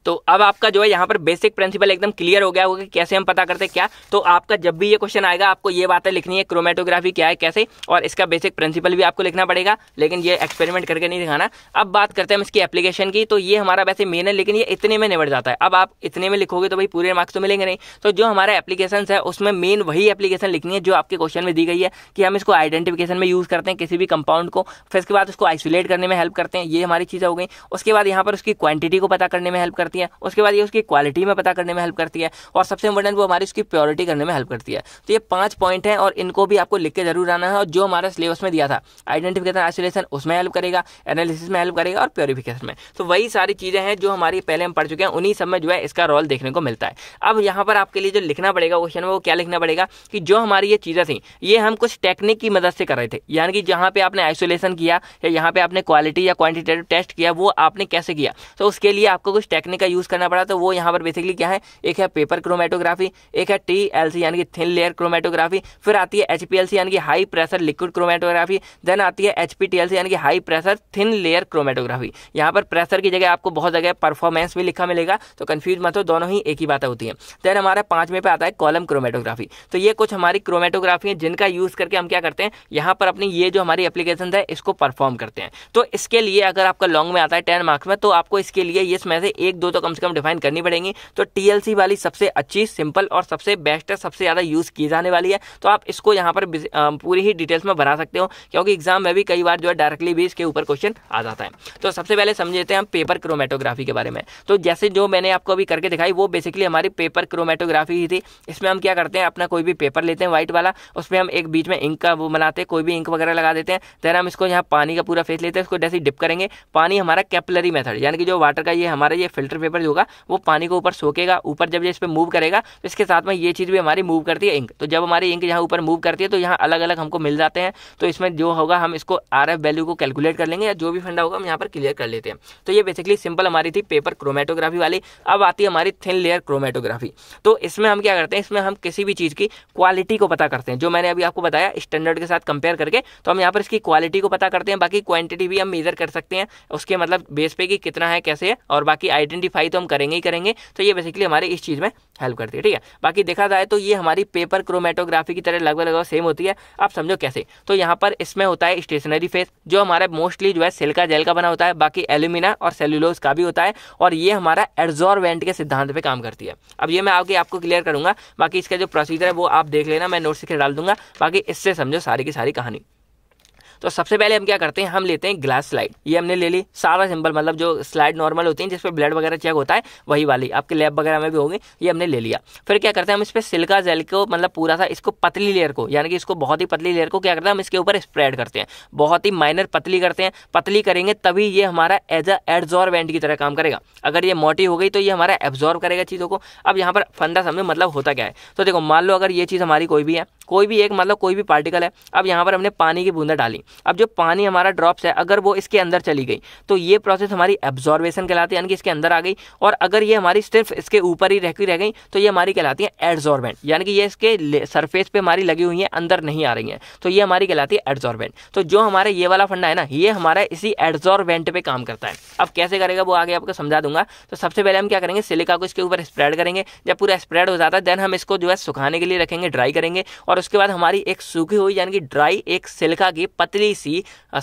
तो अब आपका जो है यहाँ पर बेसिक प्रिंसिपल एकदम क्लियर हो गया होगा कि कैसे हम पता करते हैं क्या तो आपका जब भी ये क्वेश्चन आएगा आपको ये बातें लिखनी है क्रोमेटोग्राफी क्या है कैसे और इसका बेसिक प्रिंसिपल भी आपको लिखना पड़ेगा लेकिन ये एक्सपेरिमेंट करके नहीं दिखाना अब बात करते हैं हम इसकी एप्लीकेशन की तो ये हमारा वैसे मेन है लेकिन ये इतने में निबट जाता है अब आप इतने में लिखोगे तो भाई पूरे मार्क्स तो मिलेंगे नहीं तो जो हमारा एप्लीकेशन है उसमें मेन वही एप्लीकेशन लिखनी है जो आपके क्वेश्चन में दी गई है कि हम इसको आइडेंटिफिकेशन में यूज़ करते हैं किसी भी कंपाउंड को फिर इसके बाद उसको आइसोलेट करने में हेल्प करते हैं ये हमारी चीज़ें हो गई उसके बाद यहाँ पर उसकी क्वांटिटी को पता करने में हेल्प करते करती हैं उसके बाद ये उसकी क्वालिटी में पता करने में हेल्प करती है और सबसे इंपॉर्टेंट वो हमारी उसकी प्योरिटी करने में हेल्प करती है तो ये पांच पॉइंट हैं और इनको भी आपको लिख के जरूर आना है और जो हमारा सिलेबस में दिया था आइडेंटिफिकेशन आइसोलेशन उसमें हेल्प करेगा एनालिसिस में हेल्प करेगा और प्योरिफिकेशन में तो वही सारी चीज़ें हैं जो हमारी पहले हम पढ़ चुके हैं उन्हीं सब में जो है इसका रोल देखने को मिलता है अब यहाँ पर आपके लिए जो लिखना पड़ेगा क्वेश्चन में वो क्या लिखना पड़ेगा कि जो हमारी ये चीज़ें थी ये हम कुछ टेक्निक की मदद से कर रहे थे यानी कि जहाँ पे आपने आइसोलेशन किया या यहाँ पे आपने क्वालिटी या क्वान्टिटेटिव टेस्ट किया वो आपने कैसे किया तो उसके लिए आपको कुछ टेक्निक का यूज़ करना पड़ा तो वो यहाँ पर बेसिकली क्या है एक है पेपर क्रोमेटोग्राफी एक है टी एल सी यानी कि थिन लेयर क्रोमेटोग्राफी फिर आती है एच पी एल सी यानी कि high pressure liquid chromatography then आती है H P T L C यानी कि high pressure thin layer chromatography यहाँ पर प्रेशर की जगह आपको बहुत जगह परफॉर्मेंस भी लिखा मिलेगा तो कन्फ्यूज मत हो दोनों ही एक ही बात होती है देन हमारा पांचवें पे आता है कॉलम क्रोमेटोग्राफी तो ये कुछ हमारी क्रोमेटोग्राफी है जिनका यूज़ करके हम क्या करते हैं यहाँ पर अपनी ये जो हमारी एप्लीकेशन है इसको परफॉर्म करते हैं तो इसके लिए अगर आपका लॉन्ग में आता है टेन मार्क्स में तो आपको इसके लिए इसमें से एक दो तो कम से कम डिफाइन करनी पड़ेगी तो टीएलसी वाली सबसे अच्छी सिंपल और सबसे बेस्ट है सबसे ज़्यादा यूज़ की जाने वाली है तो आप इसको यहाँ पर पूरी ही डिटेल्स में बना सकते हो क्योंकि एग्जाम में भी कई बार जो है डायरेक्टली भी इसके ऊपर क्वेश्चन आ जाता है तो सबसे पहले समझते हैं हम पेपर क्रोमेटोग्राफी के बारे में तो जैसे जो मैंने आपको अभी करके दिखाई वो बेसिकली हमारी पेपर क्रोमेटोग्राफी ही थी इसमें हम क्या करते हैं अपना कोई भी पेपर लेते हैं व्हाइट वाला उसमें हम एक बीच में इंक का वो बनाते हैं कोई भी इंक वगैरह लगा देते हैं देन हम इसको यहाँ पानी का पूरा फेस लेते हैं उसको जैसे डिप करेंगे पानी हमारा कैपलरी मेथड यानी कि जो वाटर का ये हमारा ये फिल्टर पेपर जो होगा वो पानी को ऊपर सोकेगा ऊपर जब ये इस पर मूव करेगा तो इसके साथ में ये चीज़ भी हमारी मूव करती है इंक तो जब हमारी इंक यहाँ ऊपर मूव करती है तो यहाँ अलग अलग हमको मिल जाते हैं तो इसमें जो होगा हम इसको आर वैल्यू को कैलकुलेट कर लेंगे या जो भी फंडा होगा हम यहाँ पर क्लियर कर लेते हैं तो ये बेसिकली सिंपल हमारी थी पेपर क्रोमेटोग्राफी वाली अब आती है हमारी थिन लेयर क्रोमेटोग्राफी तो इसमें हम क्या करते हैं इसमें हम किसी भी चीज़ की क्वालिटी को पता करते हैं जो मैंने अभी आपको बताया स्टैंडर्ड के साथ कंपेयर करके तो हम यहाँ पर इसकी क्वालिटी को पता करते हैं बाकी क्वांटिटी भी हम मेजर कर सकते हैं उसके मतलब बेस पे कि कितना है कैसे है और बाकी आइडेंटिफाई वेरीफाई तो हम करेंगे ही करेंगे तो ये बेसिकली हमारे इस चीज़ में हेल्प करती है ठीक है बाकी देखा जाए तो ये हमारी पेपर क्रोमेटोग्राफी की तरह लगभग लगभग सेम होती है आप समझो कैसे तो यहाँ पर इसमें होता है स्टेशनरी फेस जो हमारे मोस्टली जो है सेल का जेल का बना होता है बाकी एल्यूमिना और सेल्यूलोज का भी होता है और ये हमारा एड्जॉर्वेंट के सिद्धांत पर काम करती है अब ये मैं आगे आपको क्लियर करूँगा बाकी इसका जो प्रोसीजर है वो आप देख लेना मैं नोट्स के डाल दूंगा बाकी इससे समझो सारी की सारी कहानी तो सबसे पहले हम क्या करते हैं हम लेते हैं ग्लास स्लाइड ये हमने ले ली सारा सिंपल मतलब जो स्लाइड नॉर्मल होती है जिसपे ब्लड वगैरह चेक होता है वही वाली आपके लैब वगैरह में भी होगी ये हमने ले लिया फिर क्या करते हैं हम इस पर सिल्का जेल को मतलब पूरा सा इसको पतली लेयर को यानी कि इसको बहुत ही पतली लेयर को क्या करते हैं हम इसके ऊपर स्प्रेड करते हैं बहुत ही माइनर पतली करते हैं पतली करेंगे तभी ये हमारा एज अ एड्जॉर्वेंट की तरह काम करेगा अगर ये मोटी हो गई तो ये हमारा एब्जॉर्व करेगा चीज़ों को अब यहाँ पर फंदा समय मतलब होता क्या है तो देखो मान लो अगर ये चीज़ हमारी कोई भी है कोई भी एक मतलब कोई भी पार्टिकल है अब यहाँ पर हमने पानी की बूंदा डाली अब जो पानी हमारा ड्रॉप्स है अगर वो इसके अंदर चली गई तो ये प्रोसेस हमारी एब्जॉर्बेशन कहलाती है यानी कि इसके अंदर आ गई और अगर ये हमारी सिर्फ इसके ऊपर ही रहती रह गई तो ये हमारी कहलाती है एड्जॉर्बेंट यानी कि ये इसके सरफेस पे हमारी लगी हुई है अंदर नहीं आ रही है तो ये हमारी कहलाती है एड्जॉर्बेंट तो जो हमारे ये वाला फंडा है ना ये हमारा इसी एड्जॉर्बेंट पे काम करता है अब कैसे करेगा वो आगे आपको समझा दूंगा तो सबसे पहले हम क्या करेंगे सिलिका को इसके ऊपर स्प्रेड करेंगे जब पूरा स्प्रेड हो जाता है देन हम इसको जो है सुखाने के लिए रखेंगे ड्राई करेंगे और उसके बाद हमारी एक सूखी हुई यानी कि ड्राई एक सिल्का की पतली सी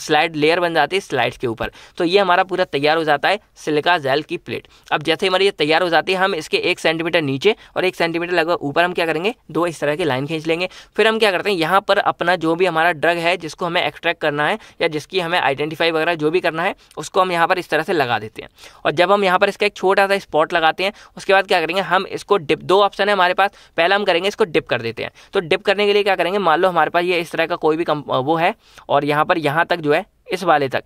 स्लाइड लेयर बन जाती है स्लाइड के ऊपर तो ये हमारा पूरा तैयार हो जाता है सिल्का जेल की प्लेट अब जैसे हमारी ये तैयार हो जाती है हम इसके एक सेंटीमीटर नीचे और एक सेंटीमीटर लगभग ऊपर हम क्या करेंगे दो इस तरह की लाइन खींच लेंगे फिर हम क्या करते हैं यहाँ पर अपना जो भी हमारा ड्रग है जिसको हमें एक्सट्रैक्ट करना है या जिसकी हमें आइडेंटिफाई वगैरह जो भी करना है उसको हम यहाँ पर इस तरह से लगा देते हैं और जब हम यहाँ पर इसका एक छोटा सा स्पॉट लगाते हैं उसके बाद क्या करेंगे हम इसको डिप दो ऑप्शन है हमारे पास पहला हम करेंगे इसको डिप कर देते हैं तो डिप करने के लिए क्या करेंगे मान लो हमारे पास ये इस तरह का कोई भी कम, वो है और यहाँ पर यहाँ तक जो है इस वाले तक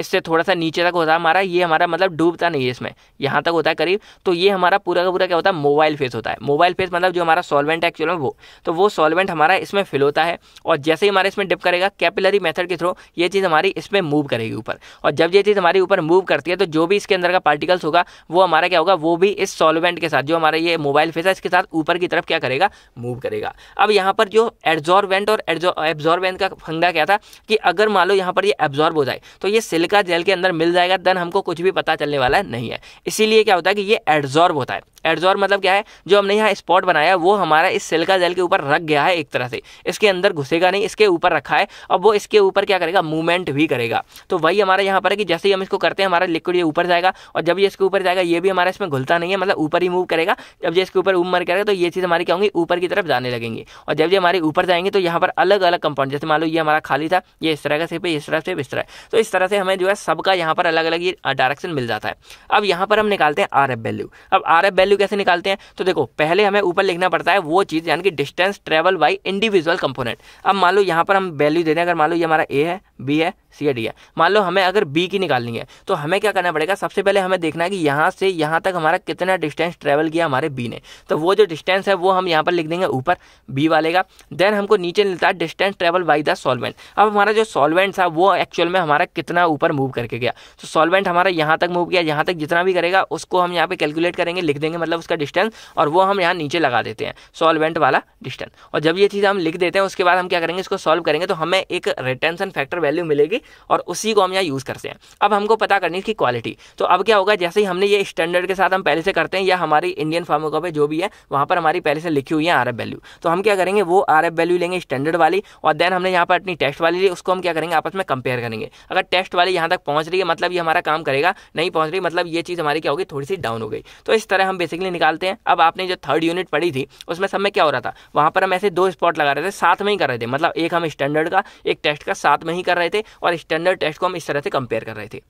इससे थोड़ा सा नीचे तक होता है हमारा ये हमारा मतलब डूबता नहीं है इसमें यहाँ तक होता है करीब तो ये हमारा पूरा का पूरा क्या होता है मोबाइल फेस होता है मोबाइल फेस मतलब जो हमारा सॉल्वेंट है एक्चुअल में वो तो वो सॉल्वेंट हमारा इसमें फिल होता है और जैसे ही हमारा इसमें डिप करेगा कैपिलरी मेथड के थ्रू ये चीज़ हमारी इसमें मूव करेगी ऊपर और जब ये चीज़ हमारी ऊपर मूव करती है तो जो भी इसके अंदर का पार्टिकल्स होगा वो हमारा क्या होगा वो भी इस सॉल्वेंट के साथ जो हमारा ये मोबाइल फेस है इसके साथ ऊपर की तरफ क्या करेगा मूव करेगा अब यहाँ पर जो एड्जॉर्वेंट और एब्जॉर्बेंट का फंगा क्या था कि अगर मान लो यहाँ पर ये एब्जॉर्ब हो जाए तो ये सिलिक सिलिका जेल के अंदर मिल जाएगा देन हमको कुछ भी पता चलने वाला नहीं है इसीलिए क्या होता है कि ये एड्जॉर्ब होता है एडजॉर्ब मतलब क्या है जो हमने यहाँ स्पॉट बनाया वो हमारा इस सिल्का जेल के ऊपर रख गया है एक तरह से इसके अंदर घुसेगा नहीं इसके ऊपर रखा है अब वो इसके ऊपर क्या करेगा मूवमेंट भी करेगा तो वही हमारा यहाँ पर है कि जैसे ही हम इसको करते हैं हमारा लिक्विड ये ऊपर जाएगा और जब ये इसके ऊपर जाएगा ये भी हमारा इसमें घुलता नहीं है मतलब ऊपर ही मूव करेगा जब ये इसके ऊपर मूव करेगा तो ये चीज़ हमारी क्या होंगी ऊपर की तरफ जाने लगेंगी और जब ये हमारे ऊपर जाएंगे तो यहाँ पर अलग अलग कंपाउंड जैसे मान लो ये हमारा खाली था ये इस तरह का सिर्फ इस तरह से इस तरह तो इस तरह से हमें जो है सबका यहाँ पर अलग अलग डायरेक्शन मिल जाता है अब यहाँ पर हम निकालते हैं आर एफ वैल्यू अब आर एफ वैल्यू कैसे निकालते हैं तो देखो पहले हमें ऊपर लिखना पड़ता है वो चीज़ यानी कि distance travel by individual component अब मान लो यहाँ पर हम वैल्यू दे दें अगर मान लो ये हमारा ए है बी है सी है डी है मान लो हमें अगर बी की निकालनी है तो हमें क्या करना पड़ेगा सबसे पहले हमें देखना है कि यहाँ से यहाँ तक हमारा कितना डिस्टेंस ट्रेवल किया हमारे बी ने तो वो जो डिस्टेंस है वो हम यहाँ पर लिख देंगे ऊपर बी वाले का देन हमको नीचे मिलता है distance travel by the solvent अब हमारा जो सॉल्वेंट था वो एक्चुअल में हमारा कितना ऊपर मूव करके गया तो सॉल्वेंट हमारा यहाँ तक मूव किया यहाँ तक जितना भी करेगा उसको हम यहाँ पर कैलकुलेट करेंगे लिख देंगे मतलब उसका डिस्टेंस और वो हम यहाँ नीचे लगा देते हैं सॉल्वेंट वाला डिस्टेंस और जब ये चीज़ हम लिख देते हैं उसके बाद हम क्या करेंगे इसको सॉल्व करेंगे तो हमें एक रिटेंशन फैक्टर वैल्यू मिलेगी और उसी को हम यहाँ यूज़ करते हैं अब हमको पता करनी इसकी क्वालिटी तो अब क्या होगा जैसे ही हमने ये स्टैंडर्ड के साथ हम पहले से करते हैं या हमारी इंडियन फार्मोकॉपी जो भी है वहाँ पर हमारी पहले से लिखी हुई है आर वैल्यू तो हम क्या करेंगे वो आर वैल्यू लेंगे स्टैंडर्ड वाली और देन हमने यहाँ पर अपनी टेस्ट वाली ली उसको हम क्या करेंगे आपस में कंपेयर करेंगे अगर टेस्ट वाली यहाँ तक पहुँच रही है मतलब ये हमारा काम करेगा नहीं पहुँच रही मतलब ये चीज़ हमारी क्या होगी थोड़ी सी डाउन हो गई तो इस तरह हम बेसिकली निकालते हैं अब आपने जो थर्ड यूनिट पढ़ी थी उसमें सब में क्या हो रहा था वहाँ पर हम ऐसे दो स्पॉट लगा रहे थे साथ में ही कर रहे थे मतलब एक हम स्टैंडर्ड का एक टेस्ट का साथ में ही कर रहे थे और स्टैंडर्ड टेस्ट को हम इस तरह से कंपेयर कर रहे थे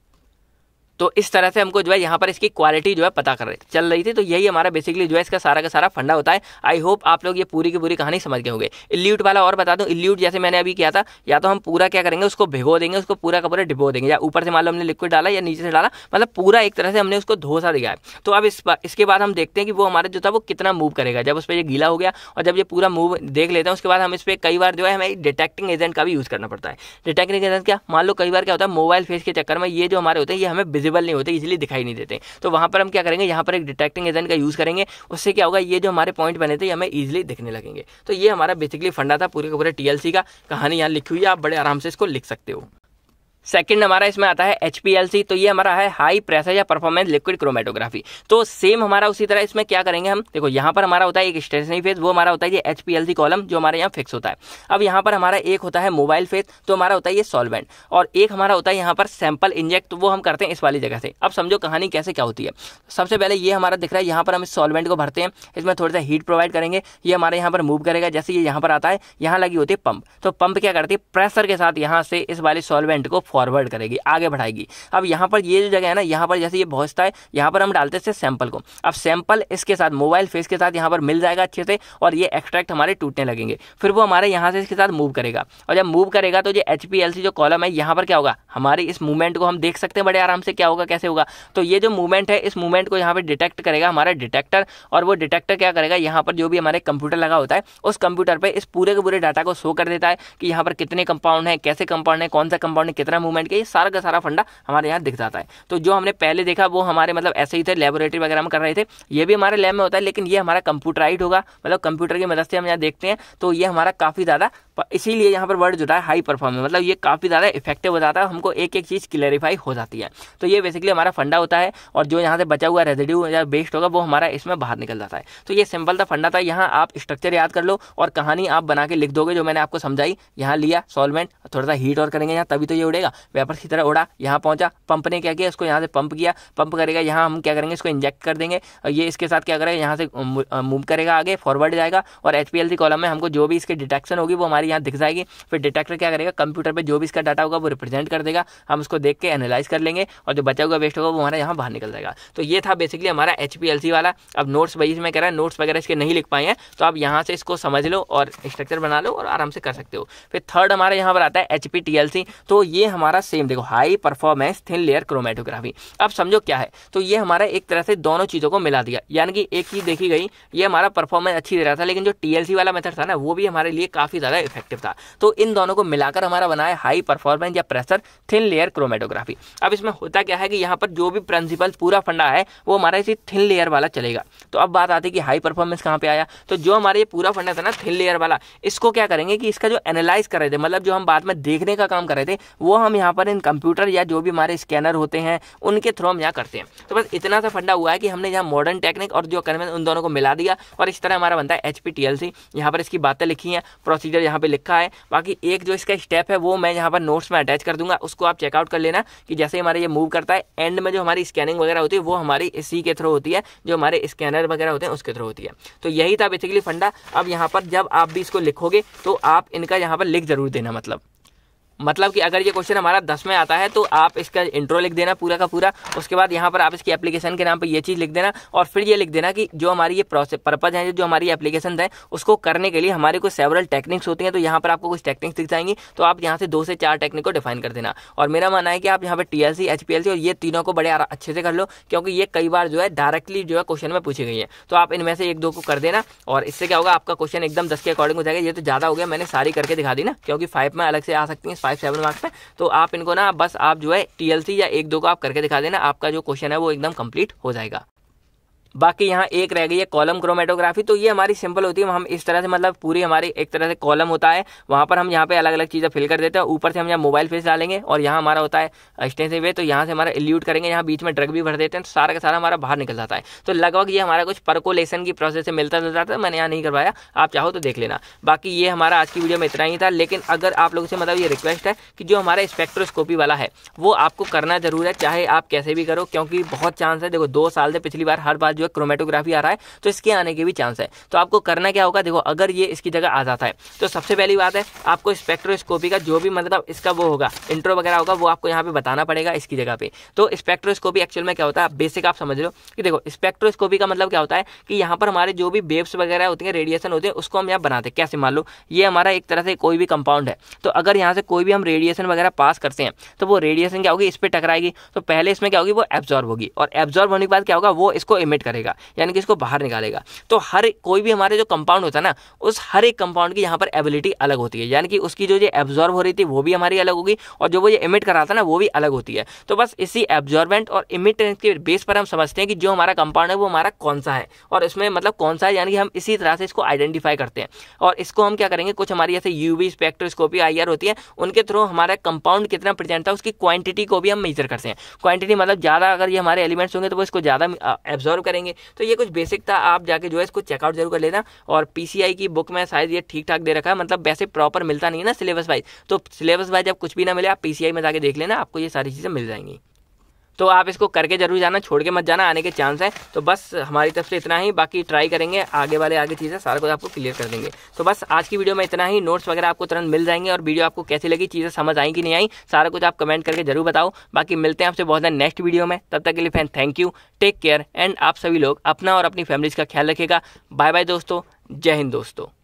तो इस तरह से हमको जो है यहाँ पर इसकी क्वालिटी जो है पता कर रही चल रही थी तो यही हमारा बेसिकली जो है इसका सारा का सारा फंडा होता है आई होप आप लोग ये पूरी की पूरी कहानी समझ गए होंगे इल्यूट वाला और बता दूँ इल्यूट जैसे मैंने अभी किया था या तो हम पूरा क्या करेंगे उसको भिगो देंगे उसको पूरा का पूरा डिबो देंगे या ऊपर से मान लो हमने लिक्विड डाला या नीचे से डाला मतलब पूरा एक तरह से हमने उसको धोसा दिया है तो अब इस इसके बाद हम देखते हैं कि वो हमारा जो था वो कितना मूव करेगा जब उस पर गीला हो गया और जब ये पूरा मूव देख लेते हैं उसके बाद हम इस पर कई बार जो है हमें डिटेक्टिंग एजेंट का भी यूज़ करना पड़ता है डिटेक्टिंग एजेंट क्या मान लो कई बार क्या होता है मोबाइल फेस के चक्कर में ये जो हमारे होते हैं ये हमें बिजली विजिबल नहीं होते इजिली दिखाई नहीं देते तो वहाँ पर हम क्या करेंगे यहाँ पर एक डिटेक्टिंग एजेंट का यूज़ करेंगे उससे क्या होगा ये जो हमारे पॉइंट बने थे हमें ईजिली दिखने लगेंगे तो ये हमारा बेसिकली फंडा था पूरे का पूरे टी का कहानी यहाँ लिखी हुई है आप बड़े आराम से इसको लिख सकते हो सेकंड हमारा इसमें आता है एच तो ये हमारा है हाई प्रेशर या परफॉर्मेंस लिक्विड क्रोमेटोग्राफी तो सेम हमारा उसी तरह इसमें क्या करेंगे हम देखो यहाँ पर हमारा होता है एक स्टेशनरी फेज वो हमारा होता है ये एच कॉलम जो हमारे यहाँ फिक्स होता है अब यहाँ पर हमारा एक होता है मोबाइल फेज तो हमारा होता है ये सॉल्वेंट और एक हमारा होता है यहाँ पर सैंपल इंजेक्ट तो वो हम करते हैं इस वाली जगह से अब समझो कहानी कैसे क्या होती है सबसे पहले ये हमारा दिख रहा है यहाँ पर हम इस सॉल्वेंट को भरते हैं इसमें थोड़ा सा हीट प्रोवाइड करेंगे ये हमारे यहाँ पर मूव करेगा जैसे ये यहाँ पर आता है यहाँ लगी होती है पंप तो पंप क्या करती है प्रेशर के साथ यहाँ से इस वाले सॉल्वेंट को फॉरवर्ड करेगी आगे बढ़ाएगी अब यहाँ पर ये जो जगह है ना यहाँ पर जैसे ये पहुंचता है यहाँ पर हम डालते थे सैंपल को अब सैंपल इसके साथ मोबाइल फेस के साथ यहाँ पर मिल जाएगा अच्छे से और ये एक्सट्रैक्ट हमारे टूटने लगेंगे फिर वो हमारे यहाँ से इसके साथ मूव करेगा और जब मूव करेगा तो ये एच जो कॉलम है यहाँ पर क्या होगा हमारे इस मूवमेंट को हम देख सकते हैं बड़े आराम से क्या होगा कैसे होगा तो ये जो मूवमेंट है इस मूवमेंट को यहाँ पर डिटेक्ट करेगा हमारा डिटेक्टर और वो डिटेक्टर क्या करेगा यहाँ पर जो भी हमारे कंप्यूटर लगा होता है उस कंप्यूटर पर इस पूरे के पूरे डाटा को शो कर देता है कि यहाँ पर कितने कंपाउंड है कैसे कंपाउंड है कौन सा कंपाउंड है कितना मूवमेंट का ये सारा का सारा फंडा हमारे यहाँ दिख जाता है तो जो हमने पहले देखा वो हमारे मतलब ऐसे ही थे लेबोरेटरी वगैरह में कर रहे थे ये भी हमारे लैब में होता है लेकिन ये हमारा कंप्यूटराइड होगा मतलब कंप्यूटर की मदद से हम यहाँ देखते हैं तो ये हमारा काफ़ी ज़्यादा इसीलिए यहाँ पर वर्ड जुड़ा है हाई परफॉर्मेंस मतलब ये काफ़ी ज़्यादा इफेक्टिव हो जाता है हमको आपको एक एक चीज़ क्लियरिफाई हो जाती है तो ये बेसिकली हमारा फंडा होता है और जो यहाँ से बचा हुआ रेजिड्यू या बेस्ट होगा वो हमारा इसमें बाहर निकल जाता है तो ये सिंपल था फंडा था यहाँ आप स्ट्रक्चर याद कर लो और कहानी आप बना के लिख दोगे जो मैंने आपको समझाई यहाँ लिया सॉल्वेंट थोड़ा सा हीट और करेंगे यहाँ तभी तो ये उड़ेगा वेपर की तरह उड़ा यहाँ पहुंचा पंप ने क्या किया इसको यहाँ से पंप किया पंप करेगा यहाँ हम क्या करेंगे इसको इंजेक्ट कर देंगे और ये इसके साथ क्या करेगा यहाँ से मूव करेगा आगे फॉरवर्ड जाएगा और एच कॉलम में हमको जो भी इसकी डिटेक्शन होगी वो हमारी यहाँ दिख जाएगी फिर डिटेक्टर क्या करेगा कंप्यूटर पर जो भी इसका डाटा होगा वो रिप्रेजेंट कर देगा हम उसको देख के एनालाइज कर लेंगे और जो बचा हुआ वेस्ट होगा वो हमारा यहाँ बाहर निकल जाएगा तो ये था बेसिकली हमारा एच वाला अब नोट्स वही मैं कह रहा है नोट्स वगैरह इसके नहीं लिख पाए हैं तो आप यहाँ से इसको समझ लो और स्ट्रक्चर बना लो और आराम से कर सकते हो फिर थर्ड हमारे यहाँ पर आता है एच तो ये हमारा सेम देखो high performance thin layer chromatography अब समझो क्या है तो ये हमारा एक तरह से दोनों चीज़ों को मिला दिया यानी कि एक चीज़ देखी गई ये हमारा परफॉर्मेंस अच्छी दे रहा था लेकिन जो टी वाला मेथड था ना वो भी हमारे लिए काफ़ी ज़्यादा इफेक्टिव था तो इन दोनों को मिलाकर हमारा बनाया हाई परफॉर्मेंस या प्रेशर थिन लेयर क्रोमेटोग्राफी अब इसमें होता क्या है कि यहाँ पर जो भी प्रिंसिपल पूरा फंडा है वो हमारा इसी थिन लेयर वाला चलेगा तो अब बात आती है कि हाई परफॉर्मेंस कहाँ पे आया तो जो हमारा ये पूरा फंडा था ना थिन लेयर वाला इसको क्या करेंगे कि इसका जो एनालाइज कर रहे थे मतलब जो हम बाद में देखने का काम कर रहे थे वो हम यहाँ पर इन कंप्यूटर या जो भी हमारे स्कैनर होते हैं उनके थ्रू हम यहाँ करते हैं तो बस इतना सा फंडा हुआ है कि हमने यहाँ मॉडर्न टेक्निक और जो कन्वेंस उन दोनों को मिला दिया और इस तरह हमारा बनता है H P T L C यहाँ पर इसकी बातें लिखी हैं प्रोसीजर यहाँ पर लिखा है बाकी एक जो इसका स्टेप है वो मैं यहाँ पर नोट्स में अटैच कर दूंगा उसको उसको आप चेकआउट कर लेना कि जैसे ही हमारा ये मूव करता है एंड में जो हमारी स्कैनिंग वगैरह होती है वो हमारी इसी के थ्रू होती है जो हमारे स्कैनर वगैरह होते हैं उसके थ्रू होती है तो यही था बेसिकली फंडा अब यहाँ पर जब आप भी इसको लिखोगे तो आप इनका यहाँ पर लिख जरूर देना मतलब मतलब कि अगर ये क्वेश्चन हमारा दस में आता है तो आप इसका इंट्रो लिख देना पूरा का पूरा उसके बाद यहाँ पर आप इसकी एप्लीकेशन के नाम पर ये चीज़ लिख देना और फिर ये लिख देना कि जो हमारी ये प्रोसेस पर्पज़ हैं जो हमारी एप्लीकेशन है उसको करने के लिए हमारे कुछ सेवरल टेक्निक्स होती हैं तो यहाँ पर आपको कुछ टेक्निक्स दिख जाएंगी तो आप यहाँ से दो से चार टेक्निक को डिफाइन कर देना और मेरा मानना है कि आप यहाँ पर T L C H P L C और ये तीनों को बड़े अच्छे से कर लो क्योंकि ये कई बार जो है डायरेक्टली जो है क्वेश्चन में पूछी गई है तो आप इनमें से एक दो को कर देना और इससे क्या होगा आपका क्वेश्चन एकदम दस के अकॉर्डिंग हो जाएगा ये तो ज़्यादा हो गया मैंने सारी करके दिखा दी ना क्योंकि फाइव में अलग से आ सकती है फाइव सेवन मार्क्स में तो आप इनको ना बस आप जो है टीएलसी या एक दो को आप करके दिखा देना आपका जो क्वेश्चन है वो एकदम कंप्लीट हो जाएगा बाकी यहाँ एक रह गई है कॉलम क्रोमेटोग्राफी तो ये हमारी सिंपल होती है हम इस तरह से मतलब पूरी हमारी एक तरह से कॉलम होता है वहाँ पर हम यहाँ पे अलग अलग चीज़ें फिल कर देते हैं ऊपर से हम यहाँ मोबाइल फेस डालेंगे और यहाँ हमारा होता है एक्सटेंसिव वे तो यहाँ से हमारा एल्यूट करेंगे यहाँ बीच में ड्रग भी भर देते हैं तो सारा का सारा हमारा बाहर निकल जाता है तो लगभग ये हमारा कुछ परकोलेसन की प्रोसेस से मिलता जाता था मैंने यहाँ नहीं करवाया आप चाहो तो देख लेना बाकी ये हमारा आज की वीडियो में इतना ही था लेकिन अगर आप लोगों से मतलब ये रिक्वेस्ट है कि जो हमारा स्पेक्ट्रोस्कोपी वाला है वो आपको करना जरूर है चाहे आप कैसे भी करो क्योंकि बहुत चांस है देखो दो साल से पिछली बार हर बार जो है क्रोमेटोग्राफी आ रहा है तो इसके आने के भी चांस है तो आपको करना क्या होगा देखो अगर ये इसकी जगह आ जाता है तो सबसे पहली बात है आपको स्पेक्ट्रोस्कोपी का जो भी मतलब इसका वो होगा इंट्रो वगैरह होगा वो आपको यहाँ पे बताना पड़ेगा इसकी जगह पे तो स्पेक्ट्रोस्कोपी एक्चुअल में क्या होता है बेसिक आप समझ लो कि देखो स्पेक्ट्रोस्कोपी का मतलब क्या होता है कि यहाँ पर हमारे जो भी वेब्स वगैरह होती हैं रेडिएशन होते हैं उसको हम यहाँ बनाते हैं कैसे मान लो ये हमारा एक तरह से कोई भी कंपाउंड है तो अगर यहाँ से कोई भी हम रेडिएशन वगैरह पास करते हैं तो वो रेडिएशन क्या होगी इस पर टकराएगी तो पहले इसमें क्या होगी वो एब्जॉर्ब होगी और एब्जॉर्ब होने के बाद क्या होगा वो इसको इमिट करेगा यानी कि इसको बाहर निकालेगा तो हर कोई भी हमारे जो कंपाउंड होता है ना उस हर एक कंपाउंड की यहाँ पर एबिलिटी अलग होती है यानी कि उसकी जो ये एब्जॉर्ब हो रही थी वो भी हमारी अलग होगी और जो वो ये इमिट कर रहा था ना वो भी अलग होती है तो बस इसी एब्जॉर्बेंट और इमिटेंस के बेस पर हम समझते हैं कि जो हमारा कंपाउंड है वो हमारा कौन सा है और इसमें मतलब कौन सा है यानी कि हम इसी तरह से इसको आइडेंटिफाई करते हैं और इसको हम क्या करेंगे कुछ हमारी जैसे यू वी स्पेक्ट्रोस्कोपी आई होती है उनके थ्रू हमारा कंपाउंड कितना प्रेजेंट था उसकी क्वांटिटी को भी हम मेजर करते हैं क्वांटिटी मतलब ज़्यादा अगर ये हमारे एलिमेंट्स होंगे तो वो इसको ज़्यादा एब्जॉर्व करेंगे करेंगे तो ये कुछ बेसिक था आप जाके जो है इसको चेकआउट जरूर कर लेना और पीसीआई की बुक में शायद ये ठीक ठाक दे रखा है मतलब वैसे प्रॉपर मिलता नहीं है ना सिलेबस वाइज तो सिलेबस वाइज जब कुछ भी ना मिले आप पीसीआई में जाके देख लेना आपको ये सारी चीज़ें मिल जाएंगी तो आप इसको करके जरूर जाना छोड़ के मत जाना आने के चांस है तो बस हमारी तरफ से इतना ही बाकी ट्राई करेंगे आगे वाले आगे चीज़ें सारा कुछ आपको क्लियर कर देंगे तो बस आज की वीडियो में इतना ही नोट्स वगैरह आपको तुरंत मिल जाएंगे और वीडियो आपको कैसी लगी चीज़ें समझ आई कि नहीं आई सारा कुछ आप कमेंट करके जरूर बताओ बाकी मिलते हैं आपसे बहुत ज्यादा नेक्स्ट वीडियो में तब तक के लिए फैन thank you take care and आप सभी लोग अपना और अपनी फैमिलीज का ख्याल रखेगा बाय बाय दोस्तों जय हिंद दोस्तों